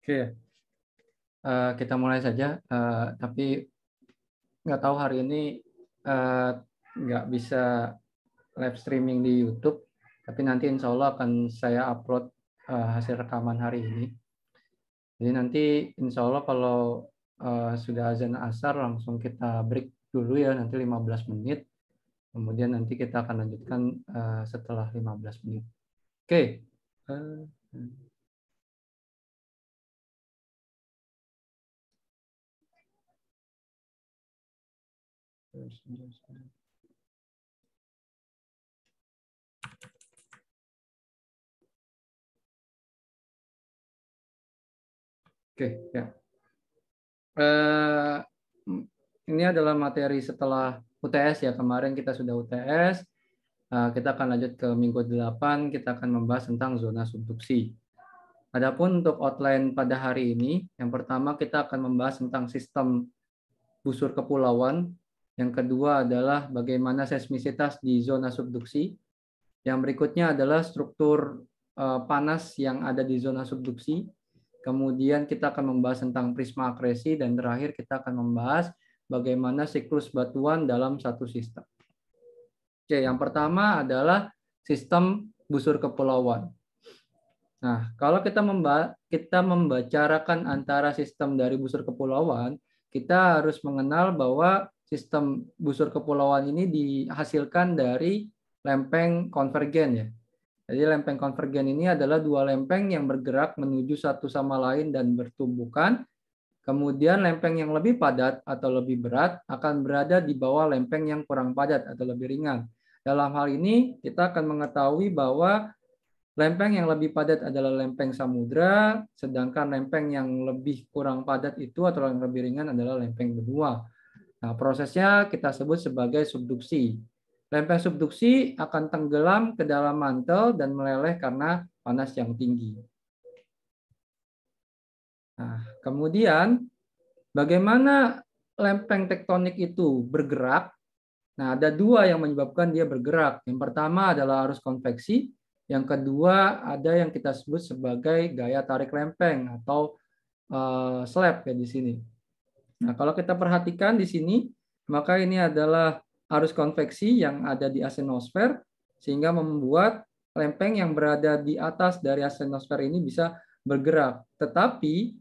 Oke, uh, kita mulai saja. Uh, tapi nggak tahu hari ini uh, nggak bisa live streaming di YouTube, tapi nanti insya Allah akan saya upload uh, hasil rekaman hari ini. Jadi nanti insya Allah kalau uh, sudah azan asar langsung kita break dulu ya nanti 15 menit, kemudian nanti kita akan lanjutkan uh, setelah 15 menit. Oke. Okay. Uh, Oke, okay, ya. Uh, ini adalah materi setelah UTS ya. Kemarin kita sudah UTS. Uh, eh, kita akan lanjut ke minggu 8. Kita akan membahas tentang zona subduksi. Adapun untuk outline pada hari ini, yang pertama kita akan membahas tentang sistem busur kepulauan yang kedua adalah bagaimana seismisitas di zona subduksi. Yang berikutnya adalah struktur eh, panas yang ada di zona subduksi. Kemudian kita akan membahas tentang prisma akresi dan terakhir kita akan membahas bagaimana siklus batuan dalam satu sistem. Oke, yang pertama adalah sistem busur kepulauan. Nah, kalau kita membaca, kita membicarakan antara sistem dari busur kepulauan, kita harus mengenal bahwa sistem busur kepulauan ini dihasilkan dari lempeng konvergen ya. Jadi lempeng konvergen ini adalah dua lempeng yang bergerak menuju satu sama lain dan bertumbukan. Kemudian lempeng yang lebih padat atau lebih berat akan berada di bawah lempeng yang kurang padat atau lebih ringan. Dalam hal ini kita akan mengetahui bahwa lempeng yang lebih padat adalah lempeng samudra, sedangkan lempeng yang lebih kurang padat itu atau yang lebih ringan adalah lempeng benua. Nah, prosesnya kita sebut sebagai subduksi. Lempeng subduksi akan tenggelam ke dalam mantel dan meleleh karena panas yang tinggi. Nah, kemudian bagaimana lempeng tektonik itu bergerak? Nah, ada dua yang menyebabkan dia bergerak. Yang pertama adalah arus konveksi, yang kedua ada yang kita sebut sebagai gaya tarik lempeng atau uh, eh, slab ya di sini. Nah, kalau kita perhatikan di sini, maka ini adalah arus konveksi yang ada di asenosfer sehingga membuat lempeng yang berada di atas dari asenosfer ini bisa bergerak. Tetapi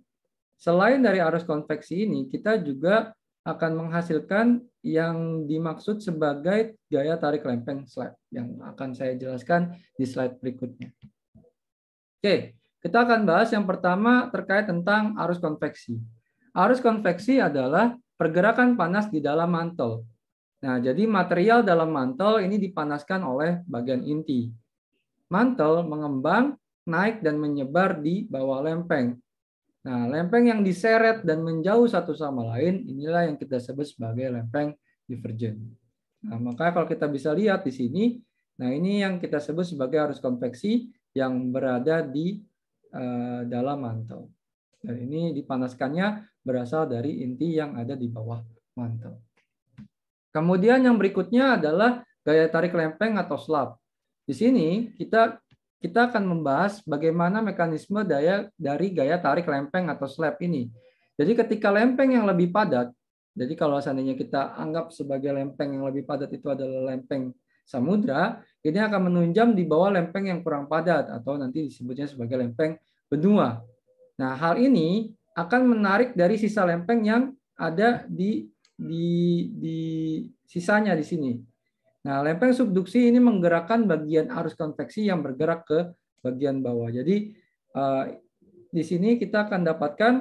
selain dari arus konveksi ini, kita juga akan menghasilkan yang dimaksud sebagai gaya tarik lempeng slide yang akan saya jelaskan di slide berikutnya. Oke, kita akan bahas yang pertama terkait tentang arus konveksi. Arus konveksi adalah pergerakan panas di dalam mantel. Nah, jadi material dalam mantel ini dipanaskan oleh bagian inti. Mantel mengembang, naik, dan menyebar di bawah lempeng. Nah, lempeng yang diseret dan menjauh satu sama lain, inilah yang kita sebut sebagai lempeng divergen. Nah, maka kalau kita bisa lihat di sini, nah ini yang kita sebut sebagai arus konveksi yang berada di uh, dalam mantel. Dan ini dipanaskannya berasal dari inti yang ada di bawah mantel. Kemudian yang berikutnya adalah gaya tarik lempeng atau slab. Di sini kita kita akan membahas bagaimana mekanisme daya dari gaya tarik lempeng atau slab ini. Jadi ketika lempeng yang lebih padat, jadi kalau seandainya kita anggap sebagai lempeng yang lebih padat itu adalah lempeng samudra, ini akan menunjam di bawah lempeng yang kurang padat atau nanti disebutnya sebagai lempeng benua. Nah, hal ini akan menarik dari sisa lempeng yang ada di di di sisanya di sini. Nah, lempeng subduksi ini menggerakkan bagian arus konveksi yang bergerak ke bagian bawah. Jadi eh, di sini kita akan dapatkan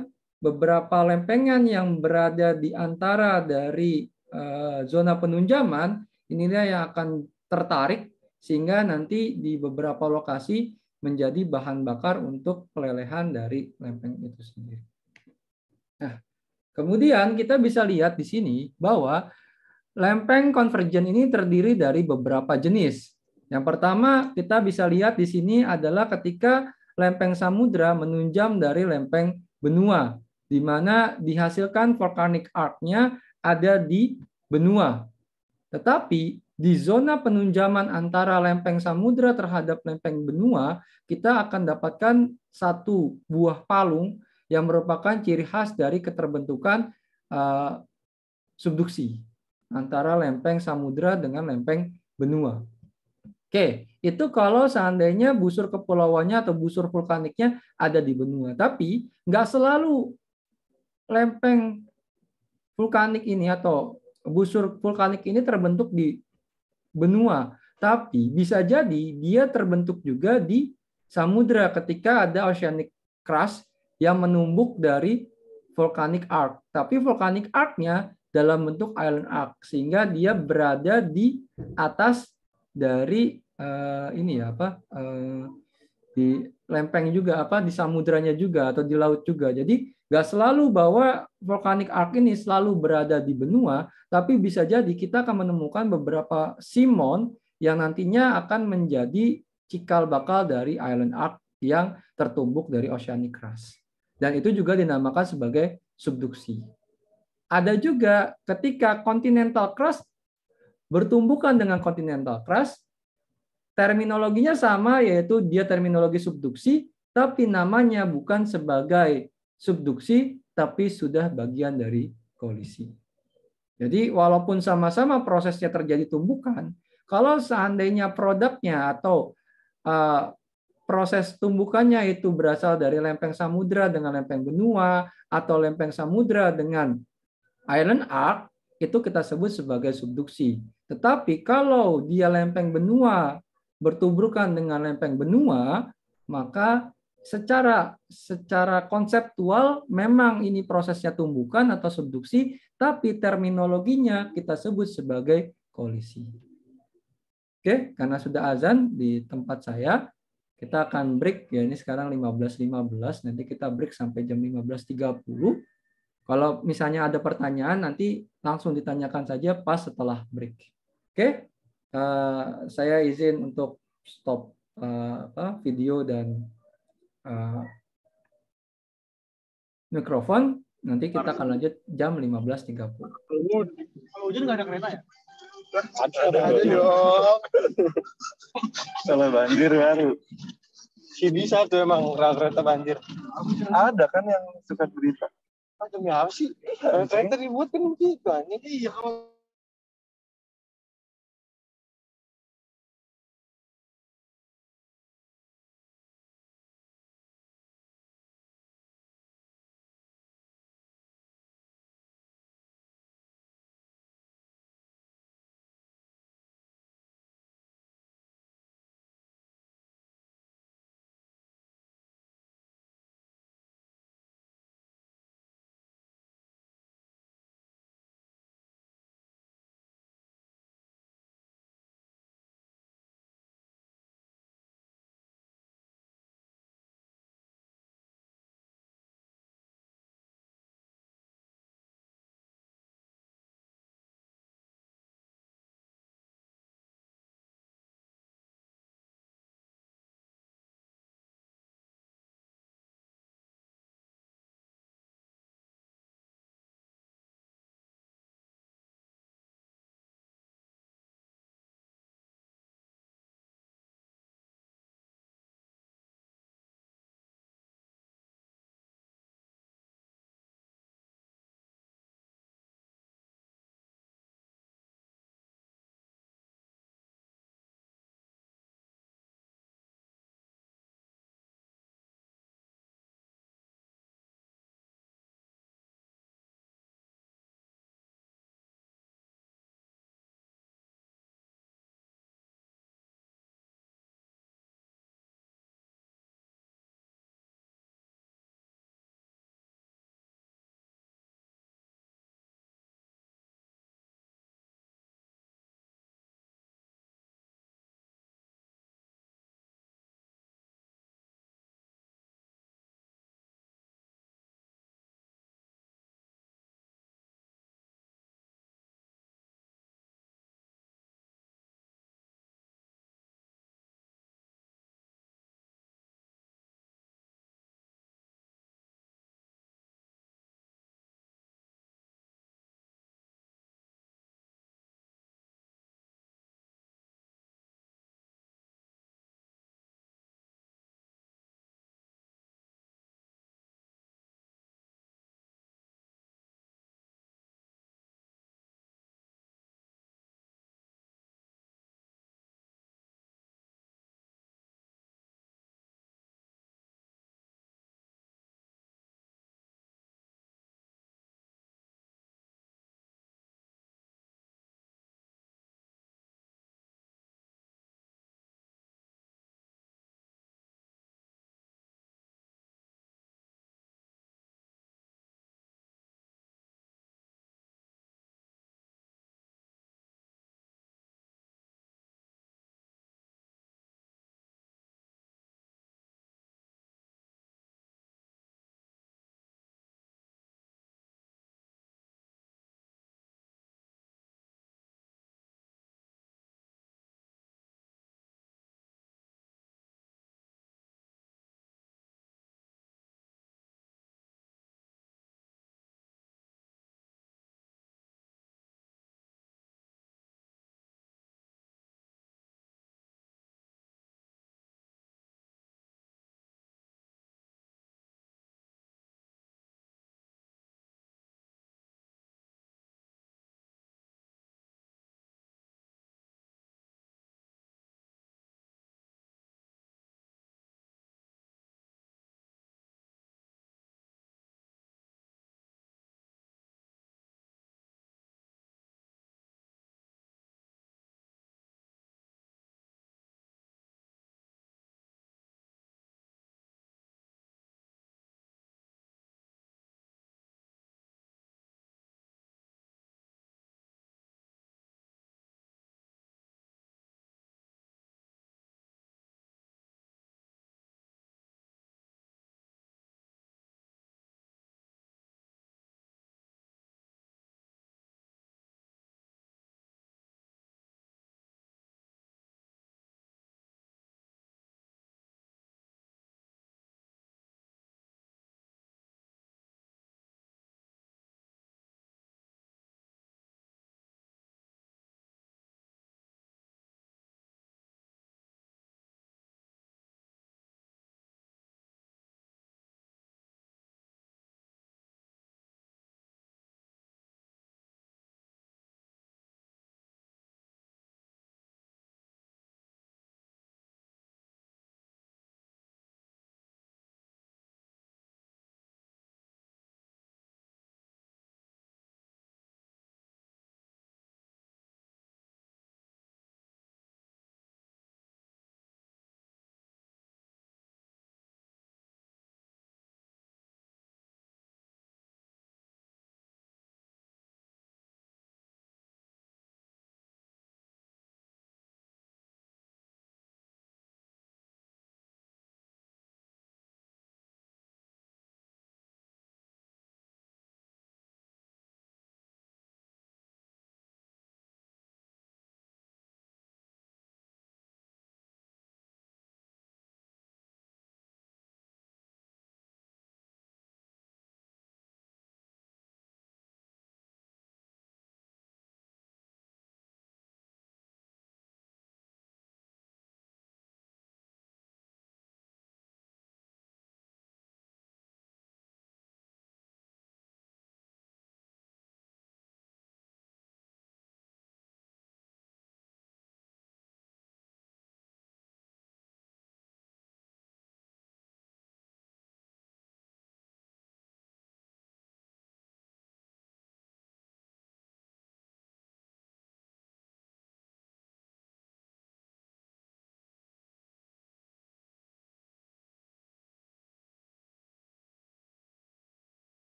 beberapa lempengan yang berada di antara dari eh, zona penunjaman inilah yang akan tertarik sehingga nanti di beberapa lokasi menjadi bahan bakar untuk pelelehan dari lempeng itu sendiri. Nah, kemudian kita bisa lihat di sini bahwa lempeng konvergen ini terdiri dari beberapa jenis. Yang pertama kita bisa lihat di sini adalah ketika lempeng samudra menunjam dari lempeng benua, di mana dihasilkan volcanic arc-nya ada di benua. Tetapi di zona penunjaman antara lempeng samudra terhadap lempeng benua, kita akan dapatkan satu buah palung yang merupakan ciri khas dari keterbentukan eh, subduksi antara lempeng samudra dengan lempeng benua. Oke, itu kalau seandainya busur kepulauannya atau busur vulkaniknya ada di benua. Tapi nggak selalu lempeng vulkanik ini atau busur vulkanik ini terbentuk di benua, tapi bisa jadi dia terbentuk juga di samudra ketika ada oceanic crust yang menumbuk dari volcanic arc. Tapi volcanic arc-nya dalam bentuk island arc sehingga dia berada di atas dari uh, ini ya apa uh, di lempeng juga apa di samudranya juga atau di laut juga. Jadi nggak selalu bahwa volcanic arc ini selalu berada di benua, tapi bisa jadi kita akan menemukan beberapa simon yang nantinya akan menjadi cikal bakal dari island arc yang tertumbuk dari oceanic crust. Dan itu juga dinamakan sebagai subduksi. Ada juga ketika continental crust bertumbukan dengan continental crust, terminologinya sama yaitu dia terminologi subduksi, tapi namanya bukan sebagai subduksi, tapi sudah bagian dari kolisi. Jadi walaupun sama-sama prosesnya terjadi tumbukan, kalau seandainya produknya atau eh, proses tumbukannya itu berasal dari lempeng samudra dengan lempeng benua atau lempeng samudra dengan island arc itu kita sebut sebagai subduksi. Tetapi kalau dia lempeng benua bertubrukan dengan lempeng benua, maka secara secara konseptual memang ini prosesnya tumbukan atau subduksi, tapi terminologinya kita sebut sebagai kolisi. Oke, karena sudah azan di tempat saya, kita akan break ya ini sekarang 15.15 nanti kita break sampai jam 15.30. Kalau misalnya ada pertanyaan nanti langsung ditanyakan saja pas setelah break. Oke? Okay? Uh, eh, saya izin untuk stop uh, apa, video dan uh, mikrofon. Nanti kita akan lanjut jam 15.30. Kalau hujan nggak ada kereta ya? Ada, ada, dong. Salah banjir baru. ini satu emang rata-rata banjir. Ada kan yang suka berita. Ah, demi apa sih? saya dibuat kan begitu. Iya, kalau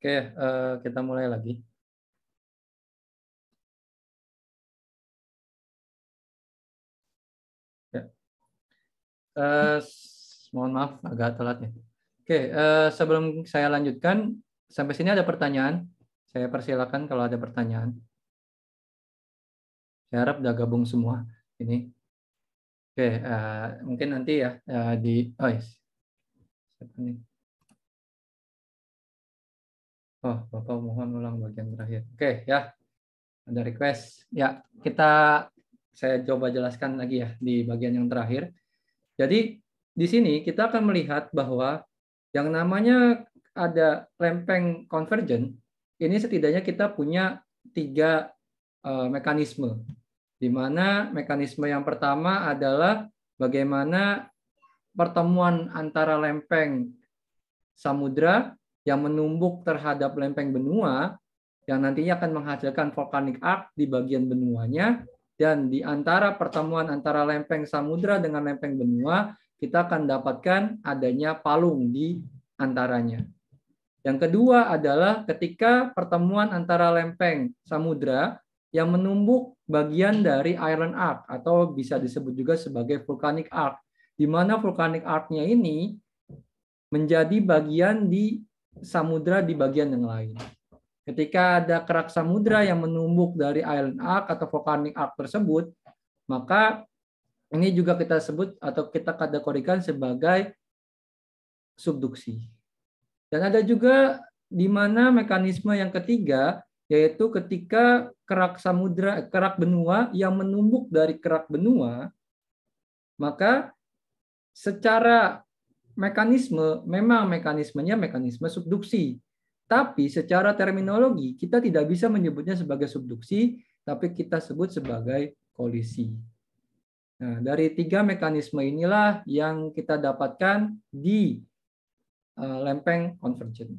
Oke, eh, kita mulai lagi. Ya. Uh, mohon maaf, agak telat ya. Oke, uh, sebelum saya lanjutkan, sampai sini ada pertanyaan. Saya persilakan kalau ada pertanyaan. Saya harap sudah gabung semua ini. Oke, uh, mungkin nanti ya uh, di... Oh, yes. Ini. Oh, Bapak mohon ulang bagian terakhir. Oke, ya. Ada request. Ya, kita saya coba jelaskan lagi ya di bagian yang terakhir. Jadi, di sini kita akan melihat bahwa yang namanya ada lempeng konvergen, ini setidaknya kita punya tiga eh, mekanisme. Di mana mekanisme yang pertama adalah bagaimana pertemuan antara lempeng samudra yang menumbuk terhadap lempeng benua yang nantinya akan menghasilkan vulkanik arc di bagian benuanya dan di antara pertemuan antara lempeng samudra dengan lempeng benua kita akan dapatkan adanya palung di antaranya. Yang kedua adalah ketika pertemuan antara lempeng samudra yang menumbuk bagian dari iron arc atau bisa disebut juga sebagai vulkanik arc di mana vulkanik arc-nya ini menjadi bagian di samudra di bagian yang lain. Ketika ada kerak samudra yang menumbuk dari island arc atau volcanic arc tersebut, maka ini juga kita sebut atau kita kategorikan sebagai subduksi. Dan ada juga di mana mekanisme yang ketiga yaitu ketika kerak samudra kerak benua yang menumbuk dari kerak benua maka secara mekanisme memang mekanismenya mekanisme subduksi. Tapi secara terminologi kita tidak bisa menyebutnya sebagai subduksi, tapi kita sebut sebagai kolisi. Nah, dari tiga mekanisme inilah yang kita dapatkan di eh, lempeng konvergen.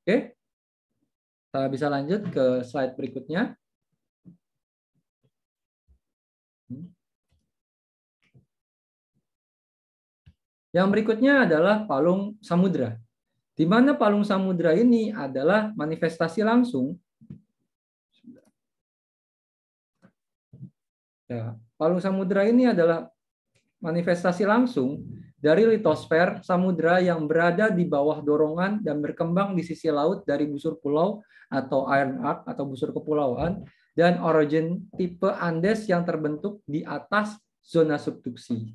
Oke, kita bisa lanjut ke slide berikutnya. Hmm. Yang berikutnya adalah palung samudra. Di mana palung samudra ini adalah manifestasi langsung Ya, palung samudra ini adalah manifestasi langsung dari litosfer samudra yang berada di bawah dorongan dan berkembang di sisi laut dari busur pulau atau iron arc atau busur kepulauan dan origin tipe Andes yang terbentuk di atas zona subduksi.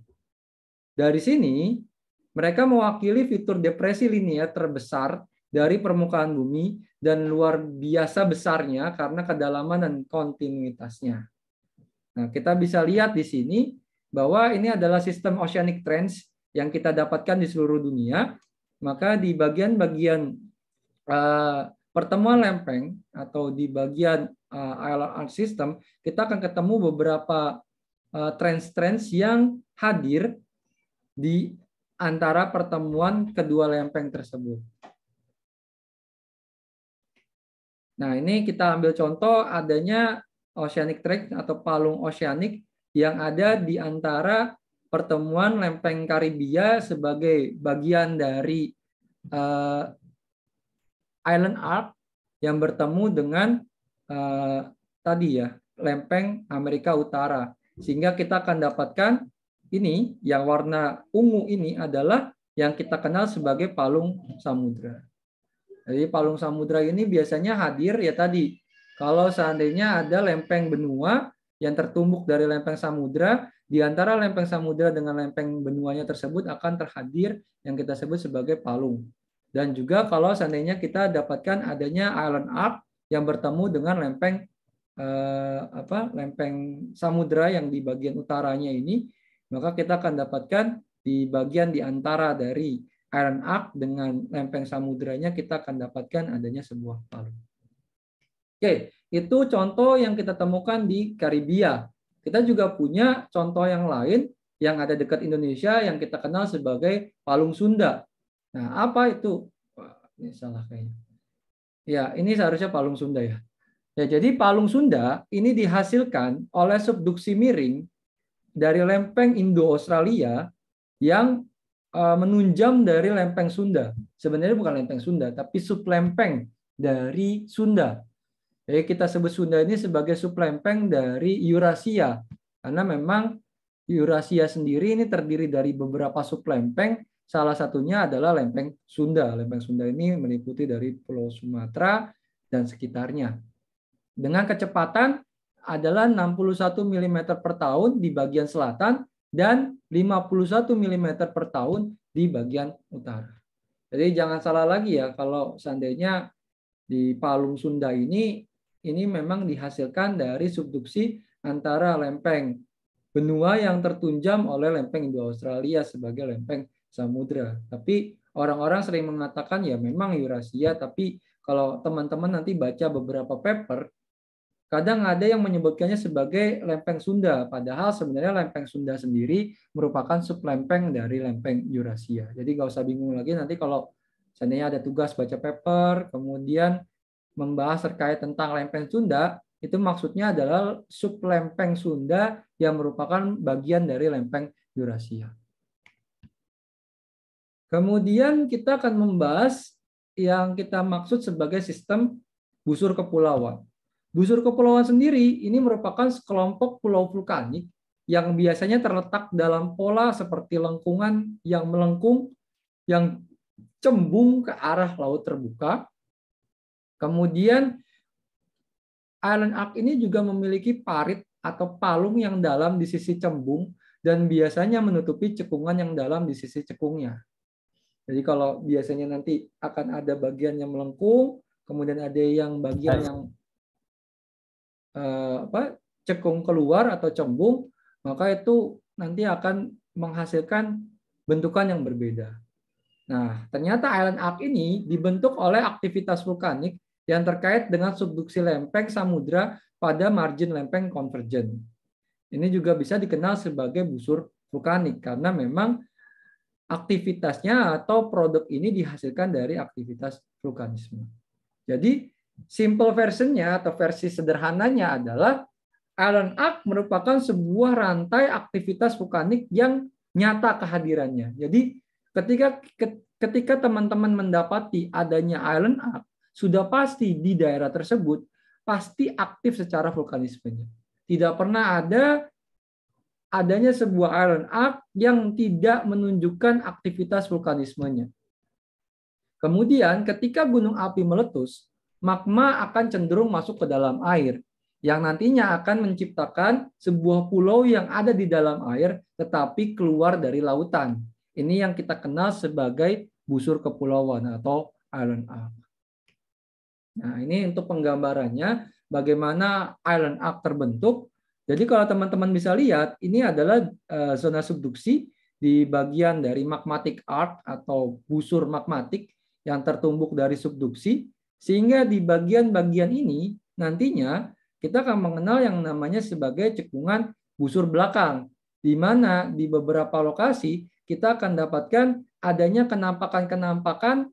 Dari sini, mereka mewakili fitur depresi linier terbesar dari permukaan bumi dan luar biasa besarnya karena kedalaman dan kontinuitasnya. Nah, kita bisa lihat di sini bahwa ini adalah sistem oceanic trends yang kita dapatkan di seluruh dunia. Maka di bagian-bagian uh, pertemuan lempeng atau di bagian uh, eh, ILR system, kita akan ketemu beberapa uh, trends-trends yang hadir di antara pertemuan kedua lempeng tersebut. Nah, ini kita ambil contoh adanya oceanic track atau palung oceanik yang ada di antara pertemuan lempeng Karibia sebagai bagian dari uh, island arc yang bertemu dengan uh, tadi ya lempeng Amerika Utara sehingga kita akan dapatkan ini, yang warna ungu ini adalah yang kita kenal sebagai palung samudra. Jadi palung samudra ini biasanya hadir ya tadi. Kalau seandainya ada lempeng benua yang tertumbuk dari lempeng samudra, di antara lempeng samudra dengan lempeng benuanya tersebut akan terhadir yang kita sebut sebagai palung. Dan juga kalau seandainya kita dapatkan adanya island arc yang bertemu dengan lempeng eh, apa lempeng samudra yang di bagian utaranya ini maka kita akan dapatkan di bagian di antara dari iron arc dengan lempeng samudranya kita akan dapatkan adanya sebuah palu. Oke, itu contoh yang kita temukan di Karibia. Kita juga punya contoh yang lain yang ada dekat Indonesia yang kita kenal sebagai palung Sunda. Nah, apa itu? ini salah kayaknya. Ya, ini seharusnya palung Sunda ya. Ya, jadi palung Sunda ini dihasilkan oleh subduksi miring dari lempeng Indo-Australia yang eh, menunjam dari lempeng Sunda. Sebenarnya bukan lempeng Sunda, tapi sublempeng dari Sunda. Jadi kita sebut Sunda ini sebagai sublempeng dari Eurasia. Karena memang Eurasia sendiri ini terdiri dari beberapa sublempeng. Salah satunya adalah lempeng Sunda. Lempeng Sunda ini meliputi dari Pulau Sumatera dan sekitarnya. Dengan kecepatan adalah 61 mm per tahun di bagian selatan dan 51 mm per tahun di bagian utara. Jadi jangan salah lagi ya kalau seandainya di Palung Sunda ini ini memang dihasilkan dari subduksi antara lempeng benua yang tertunjam oleh lempeng Indo Australia sebagai lempeng samudra. Tapi orang-orang sering mengatakan ya memang Eurasia, tapi kalau teman-teman nanti baca beberapa paper Kadang ada yang menyebutkannya sebagai lempeng Sunda, padahal sebenarnya lempeng Sunda sendiri merupakan lempeng dari lempeng Eurasia. Jadi nggak usah bingung lagi nanti kalau seandainya ada tugas baca paper, kemudian membahas terkait tentang lempeng Sunda, itu maksudnya adalah lempeng Sunda yang merupakan bagian dari lempeng Eurasia. Kemudian kita akan membahas yang kita maksud sebagai sistem busur kepulauan. Busur Kepulauan sendiri ini merupakan sekelompok pulau vulkanik yang biasanya terletak dalam pola seperti lengkungan yang melengkung, yang cembung ke arah laut terbuka. Kemudian island arc ini juga memiliki parit atau palung yang dalam di sisi cembung dan biasanya menutupi cekungan yang dalam di sisi cekungnya. Jadi kalau biasanya nanti akan ada bagian yang melengkung, kemudian ada yang bagian yang Eh, apa cekung keluar atau cembung, maka itu nanti akan menghasilkan bentukan yang berbeda. Nah, ternyata island arc ini dibentuk oleh aktivitas vulkanik yang terkait dengan subduksi lempeng samudra pada margin lempeng konvergen. Ini juga bisa dikenal sebagai busur vulkanik karena memang aktivitasnya atau produk ini dihasilkan dari aktivitas vulkanisme. Jadi Simple versinya atau versi sederhananya adalah Iron Arc merupakan sebuah rantai aktivitas vulkanik yang nyata kehadirannya. Jadi ketika ketika teman-teman mendapati adanya Iron Arc, sudah pasti di daerah tersebut pasti aktif secara vulkanismenya. Tidak pernah ada adanya sebuah iron arc yang tidak menunjukkan aktivitas vulkanismenya. Kemudian ketika gunung api meletus, magma akan cenderung masuk ke dalam air yang nantinya akan menciptakan sebuah pulau yang ada di dalam air tetapi keluar dari lautan. Ini yang kita kenal sebagai busur kepulauan atau island arc. Nah, ini untuk penggambarannya bagaimana island arc terbentuk. Jadi kalau teman-teman bisa lihat, ini adalah eh, zona subduksi di bagian dari magmatic arc atau busur magmatik yang tertumbuk dari subduksi sehingga di bagian-bagian ini nantinya kita akan mengenal yang namanya sebagai cekungan busur belakang, di mana di beberapa lokasi kita akan dapatkan adanya kenampakan-kenampakan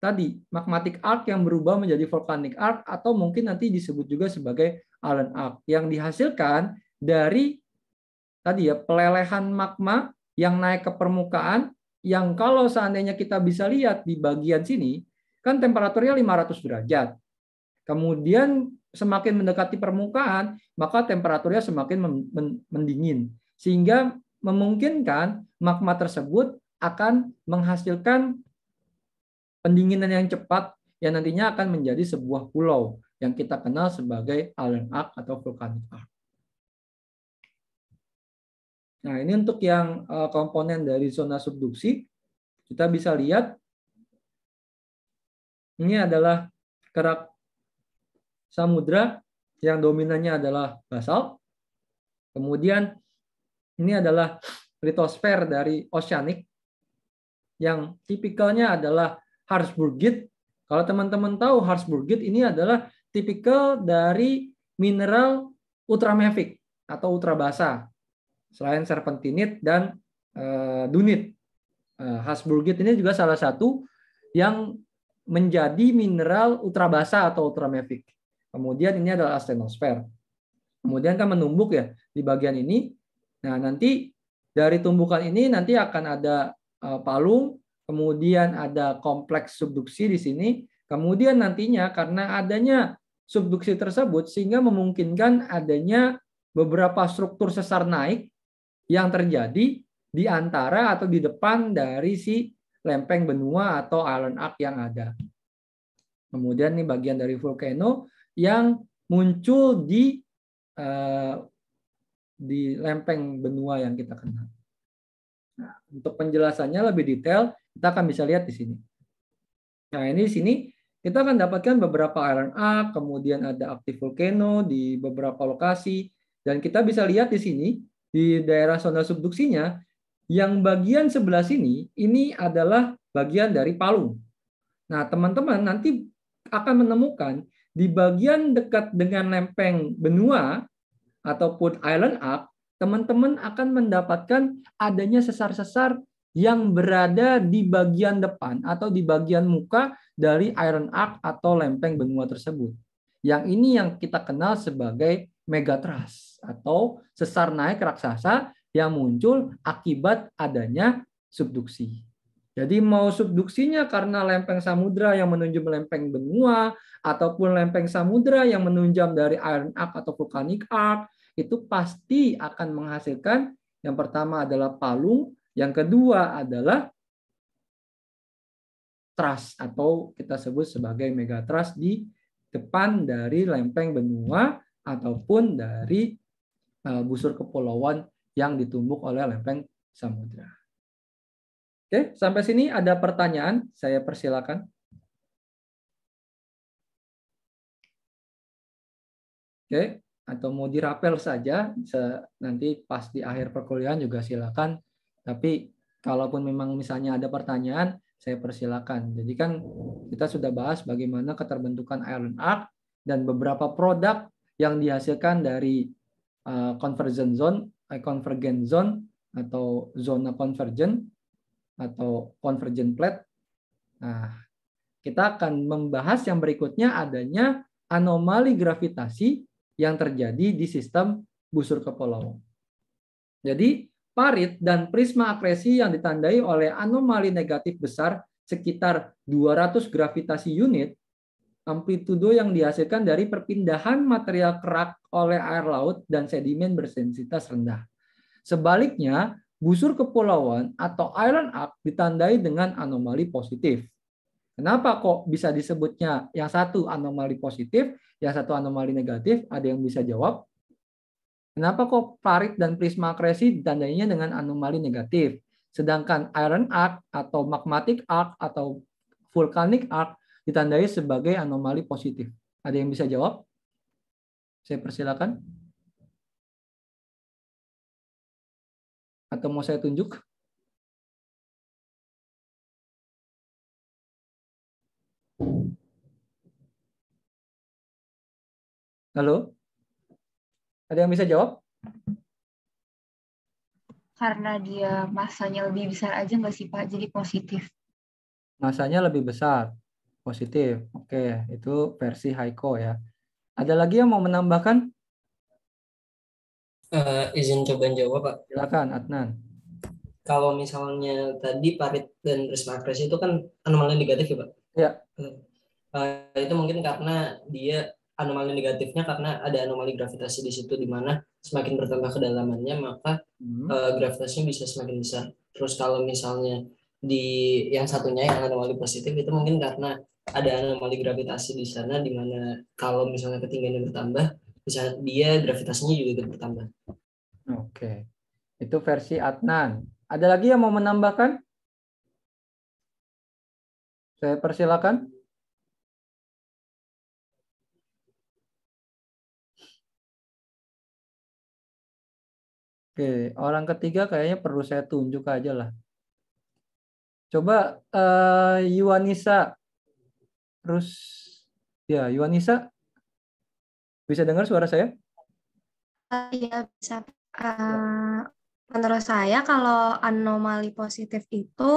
tadi magmatic arc yang berubah menjadi volcanic arc atau mungkin nanti disebut juga sebagai Allen arc yang dihasilkan dari tadi ya pelelehan magma yang naik ke permukaan yang kalau seandainya kita bisa lihat di bagian sini kan temperaturnya 500 derajat. Kemudian semakin mendekati permukaan, maka temperaturnya semakin mendingin. Sehingga memungkinkan magma tersebut akan menghasilkan pendinginan yang cepat yang nantinya akan menjadi sebuah pulau yang kita kenal sebagai Allen arc atau volcanic arc. Nah, ini untuk yang eh, komponen dari zona subduksi. Kita bisa lihat ini adalah kerak samudra yang dominannya adalah basal. Kemudian ini adalah litosfer dari oceanic yang tipikalnya adalah Harzburgit. Kalau teman-teman tahu Harzburgit ini adalah tipikal dari mineral ultramafic atau ultrabasa selain serpentinit dan eh, dunit. E, ini juga salah satu yang menjadi mineral ultrabasa atau ultramafik, Kemudian ini adalah astenosfer. Kemudian kan menumbuk ya di bagian ini. Nah, nanti dari tumbukan ini nanti akan ada e, palung, kemudian ada kompleks subduksi di sini, kemudian nantinya karena adanya subduksi tersebut sehingga memungkinkan adanya beberapa struktur sesar naik yang terjadi di antara atau di depan dari si lempeng benua atau iron arc yang ada. Kemudian ini bagian dari vulkano yang muncul di eh, di lempeng benua yang kita kenal. Nah, untuk penjelasannya lebih detail, kita akan bisa lihat di sini. Nah, ini di sini kita akan dapatkan beberapa iron arc, kemudian ada aktif volcano di beberapa lokasi, dan kita bisa lihat di sini, di daerah zona subduksinya, yang bagian sebelah sini, ini adalah bagian dari Palu. Nah, teman-teman nanti akan menemukan di bagian dekat dengan lempeng benua ataupun island arc, teman-teman akan mendapatkan adanya sesar-sesar yang berada di bagian depan atau di bagian muka dari Iron Arc atau lempeng benua tersebut. Yang ini yang kita kenal sebagai megatrust atau sesar naik raksasa yang muncul akibat adanya subduksi. Jadi mau subduksinya karena lempeng samudra yang menunjuk lempeng benua ataupun lempeng samudra yang menunjam dari iron arc atau volcanic arc itu pasti akan menghasilkan yang pertama adalah palung, yang kedua adalah trust atau kita sebut sebagai megatrust di depan dari lempeng benua ataupun dari eh, busur kepulauan yang ditumbuk oleh lempeng samudra. Oke, sampai sini ada pertanyaan, saya persilakan. Oke, atau mau dirapel saja nanti pas di akhir perkuliahan juga silakan. Tapi kalaupun memang misalnya ada pertanyaan, saya persilakan. Jadi kan kita sudah bahas bagaimana keterbentukan iron arc dan beberapa produk yang dihasilkan dari eh, conversion zone convergent zone atau zona convergent atau convergent plate. Nah, kita akan membahas yang berikutnya adanya anomali gravitasi yang terjadi di sistem busur kepulauan. Jadi, parit dan prisma akresi yang ditandai oleh anomali negatif besar sekitar 200 gravitasi unit amplitudo yang dihasilkan dari perpindahan material kerak oleh air laut dan sedimen bersensitas rendah. Sebaliknya, busur kepulauan atau island arc ditandai dengan anomali positif. Kenapa kok bisa disebutnya yang satu anomali positif, yang satu anomali negatif? Ada yang bisa jawab? Kenapa kok parit dan prisma kresi ditandainya dengan anomali negatif? Sedangkan iron arc atau magmatic arc atau vulkanik arc ditandai sebagai anomali positif. Ada yang bisa jawab? Saya persilakan. Atau mau saya tunjuk? Halo? Ada yang bisa jawab? Karena dia masanya lebih besar aja nggak sih Pak, jadi positif. Masanya lebih besar. Positif. Oke, itu versi Haiko ya. Ada lagi yang mau menambahkan? Uh, izin coba jawab, Pak. Silakan, Adnan. Kalau misalnya tadi parit dan risma itu kan anomali negatif ya, Pak? Ya. Uh, itu mungkin karena dia anomali negatifnya karena ada anomali gravitasi di situ di mana semakin bertambah kedalamannya maka hmm. uh, gravitasinya bisa semakin besar. Terus kalau misalnya di yang satunya yang anomali positif itu mungkin karena ada anomali gravitasi di sana di mana kalau misalnya ketinggiannya bertambah, bisa dia gravitasinya juga bertambah. Oke. Itu versi Adnan. Ada lagi yang mau menambahkan? Saya persilakan. Oke, orang ketiga kayaknya perlu saya tunjuk aja lah. Coba uh, eh, Yuanisa, Terus ya Yuanisa bisa dengar suara saya? Oh, iya bisa. Ya. Eh, menurut saya kalau anomali positif itu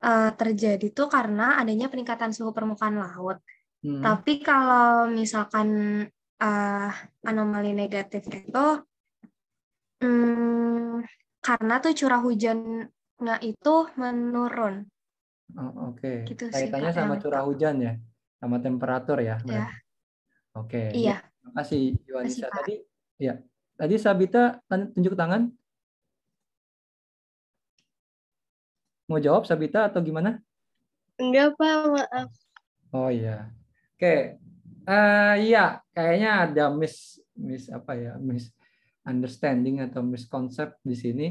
eh, terjadi tuh karena adanya peningkatan suhu permukaan laut. Hmm. Tapi kalau misalkan eh, anomali negatif itu hmm, karena tuh curah hujannya itu menurun. Oh, Oke. Okay. Gitu Kaitannya sama curah hujan ya, sama temperatur ya. ya. Oke. Okay. Iya. Terima kasih Yuanisa. Tadi ya. Tadi Sabita tunjuk tangan. Mau jawab Sabita atau gimana? Enggak, Pak. Maaf. Oh iya. Oke. Okay. Uh, eh, iya, kayaknya ada miss miss apa ya? Miss understanding atau konsep di sini.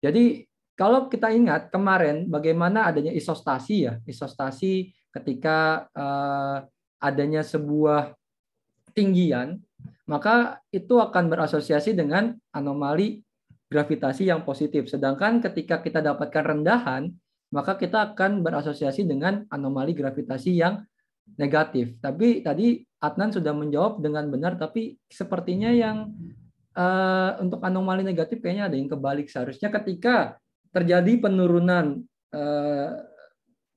Jadi kalau kita ingat kemarin bagaimana adanya isostasi ya, isostasi ketika uh, adanya sebuah tinggian, maka itu akan berasosiasi dengan anomali gravitasi yang positif. Sedangkan ketika kita dapatkan rendahan, maka kita akan berasosiasi dengan anomali gravitasi yang negatif. Tapi tadi Adnan sudah menjawab dengan benar, tapi sepertinya yang uh, untuk anomali negatif kayaknya ada yang kebalik. Seharusnya ketika terjadi penurunan eh,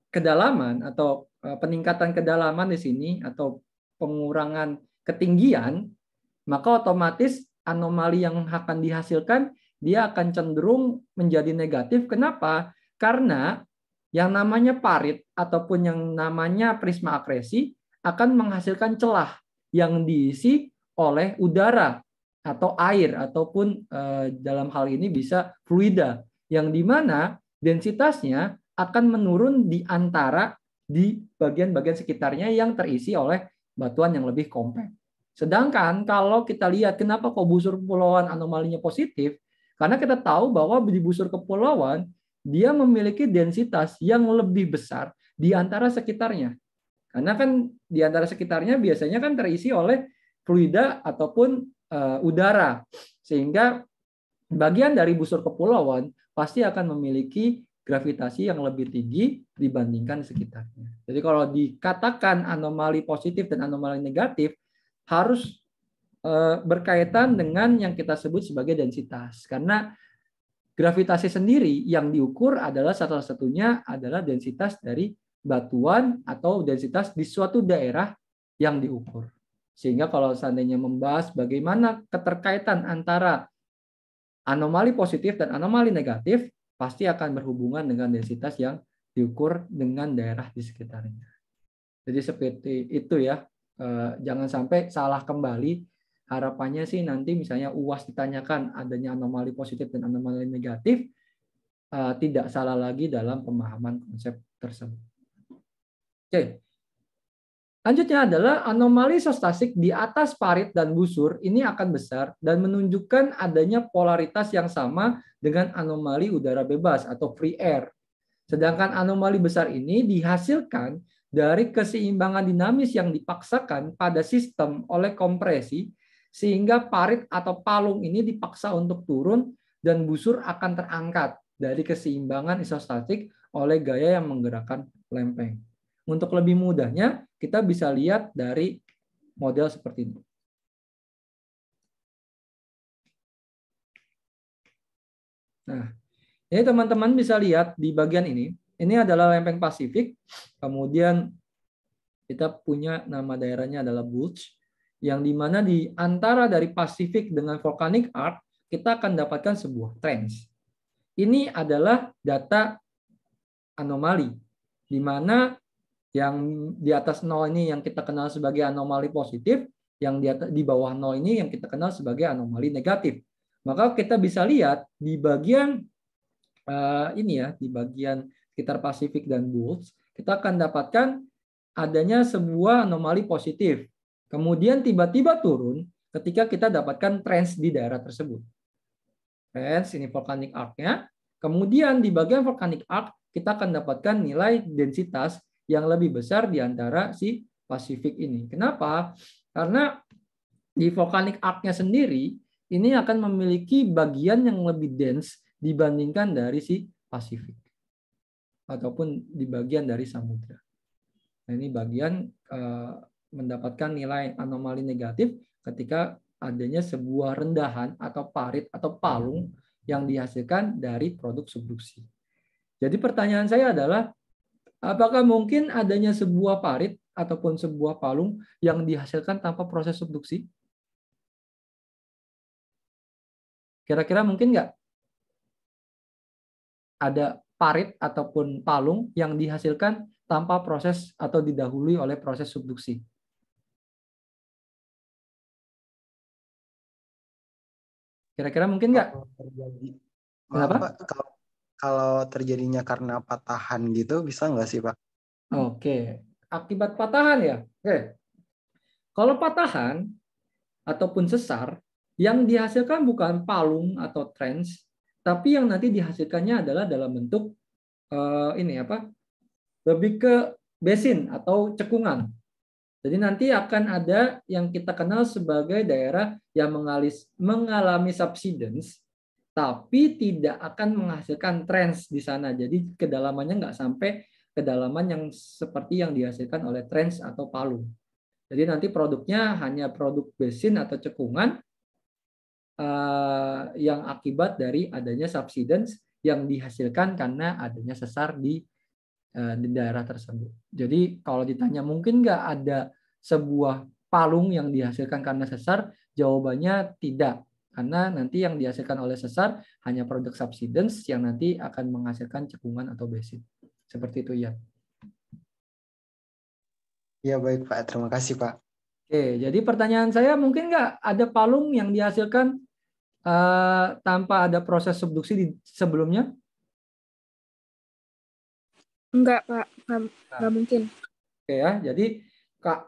kedalaman atau eh, peningkatan kedalaman di sini atau pengurangan ketinggian, maka otomatis anomali yang akan dihasilkan dia akan cenderung menjadi negatif. Kenapa? Karena yang namanya parit ataupun yang namanya prisma akresi akan menghasilkan celah yang diisi oleh udara atau air ataupun eh, dalam hal ini bisa fluida yang dimana densitasnya akan menurun di antara di bagian-bagian sekitarnya yang terisi oleh batuan yang lebih kompak. Sedangkan kalau kita lihat kenapa kok busur kepulauan anomalinya positif, karena kita tahu bahwa di busur kepulauan dia memiliki densitas yang lebih besar di antara sekitarnya. Karena kan di antara sekitarnya biasanya kan terisi oleh fluida ataupun eh, udara. Sehingga bagian dari busur kepulauan pasti akan memiliki gravitasi yang lebih tinggi dibandingkan sekitarnya. Jadi kalau dikatakan anomali positif dan anomali negatif harus eh, berkaitan dengan yang kita sebut sebagai densitas. Karena gravitasi sendiri yang diukur adalah salah satunya adalah densitas dari batuan atau densitas di suatu daerah yang diukur. Sehingga kalau seandainya membahas bagaimana keterkaitan antara anomali positif dan anomali negatif pasti akan berhubungan dengan densitas yang diukur dengan daerah di sekitarnya. Jadi seperti itu ya. Eh, jangan sampai salah kembali. Harapannya sih nanti misalnya UAS ditanyakan adanya anomali positif dan anomali negatif, eh, tidak salah lagi dalam pemahaman konsep tersebut. Oke, Lanjutnya adalah anomali isostasik di atas parit dan busur ini akan besar dan menunjukkan adanya polaritas yang sama dengan anomali udara bebas atau free air. Sedangkan anomali besar ini dihasilkan dari keseimbangan dinamis yang dipaksakan pada sistem oleh kompresi sehingga parit atau palung ini dipaksa untuk turun dan busur akan terangkat dari keseimbangan isostatik oleh gaya yang menggerakkan lempeng. Untuk lebih mudahnya, kita bisa lihat dari model seperti ini. Nah, ini teman-teman bisa lihat di bagian ini. Ini adalah lempeng Pasifik. Kemudian kita punya nama daerahnya adalah Bulge. Yang dimana di antara dari Pasifik dengan volcanic arc, kita akan dapatkan sebuah trend. Ini adalah data anomali. Di mana yang di atas nol ini yang kita kenal sebagai anomali positif, yang di, atas, di bawah nol ini yang kita kenal sebagai anomali negatif. Maka kita bisa lihat di bagian uh, ini ya, di bagian sekitar Pasifik dan Bulls, kita akan dapatkan adanya sebuah anomali positif. Kemudian tiba-tiba turun ketika kita dapatkan trends di daerah tersebut. Trends ini volcanic arc-nya. Kemudian di bagian volcanic arc kita akan dapatkan nilai densitas yang lebih besar di antara si Pasifik ini. Kenapa? Karena di vulkanik arc-nya sendiri ini akan memiliki bagian yang lebih dense dibandingkan dari si Pasifik ataupun di bagian dari samudra. Nah, ini bagian eh, mendapatkan nilai anomali negatif ketika adanya sebuah rendahan atau parit atau palung yang dihasilkan dari produk subduksi. Jadi pertanyaan saya adalah Apakah mungkin adanya sebuah parit ataupun sebuah palung yang dihasilkan tanpa proses subduksi? Kira-kira mungkin nggak? Ada parit ataupun palung yang dihasilkan tanpa proses atau didahului oleh proses subduksi. Kira-kira mungkin nggak? Kenapa? Kalau kalau terjadinya karena patahan gitu bisa nggak sih Pak? Oke, akibat patahan ya. Oke. Kalau patahan ataupun sesar yang dihasilkan bukan palung atau trench, tapi yang nanti dihasilkannya adalah dalam bentuk uh, ini apa? Lebih ke besin atau cekungan. Jadi nanti akan ada yang kita kenal sebagai daerah yang mengalis, mengalami subsidence tapi tidak akan menghasilkan trends di sana. Jadi kedalamannya nggak sampai kedalaman yang seperti yang dihasilkan oleh trends atau palu. Jadi nanti produknya hanya produk besin atau cekungan uh, yang akibat dari adanya subsidence yang dihasilkan karena adanya sesar di, uh, di daerah tersebut. Jadi kalau ditanya mungkin nggak ada sebuah palung yang dihasilkan karena sesar, jawabannya tidak karena nanti yang dihasilkan oleh sesar hanya produk subsidence yang nanti akan menghasilkan cekungan atau basin. Seperti itu ya. Ya baik Pak, terima kasih Pak. Oke, jadi pertanyaan saya mungkin nggak ada palung yang dihasilkan uh, tanpa ada proses subduksi di sebelumnya? Enggak, Pak. Enggak, nah. mungkin. Oke ya, jadi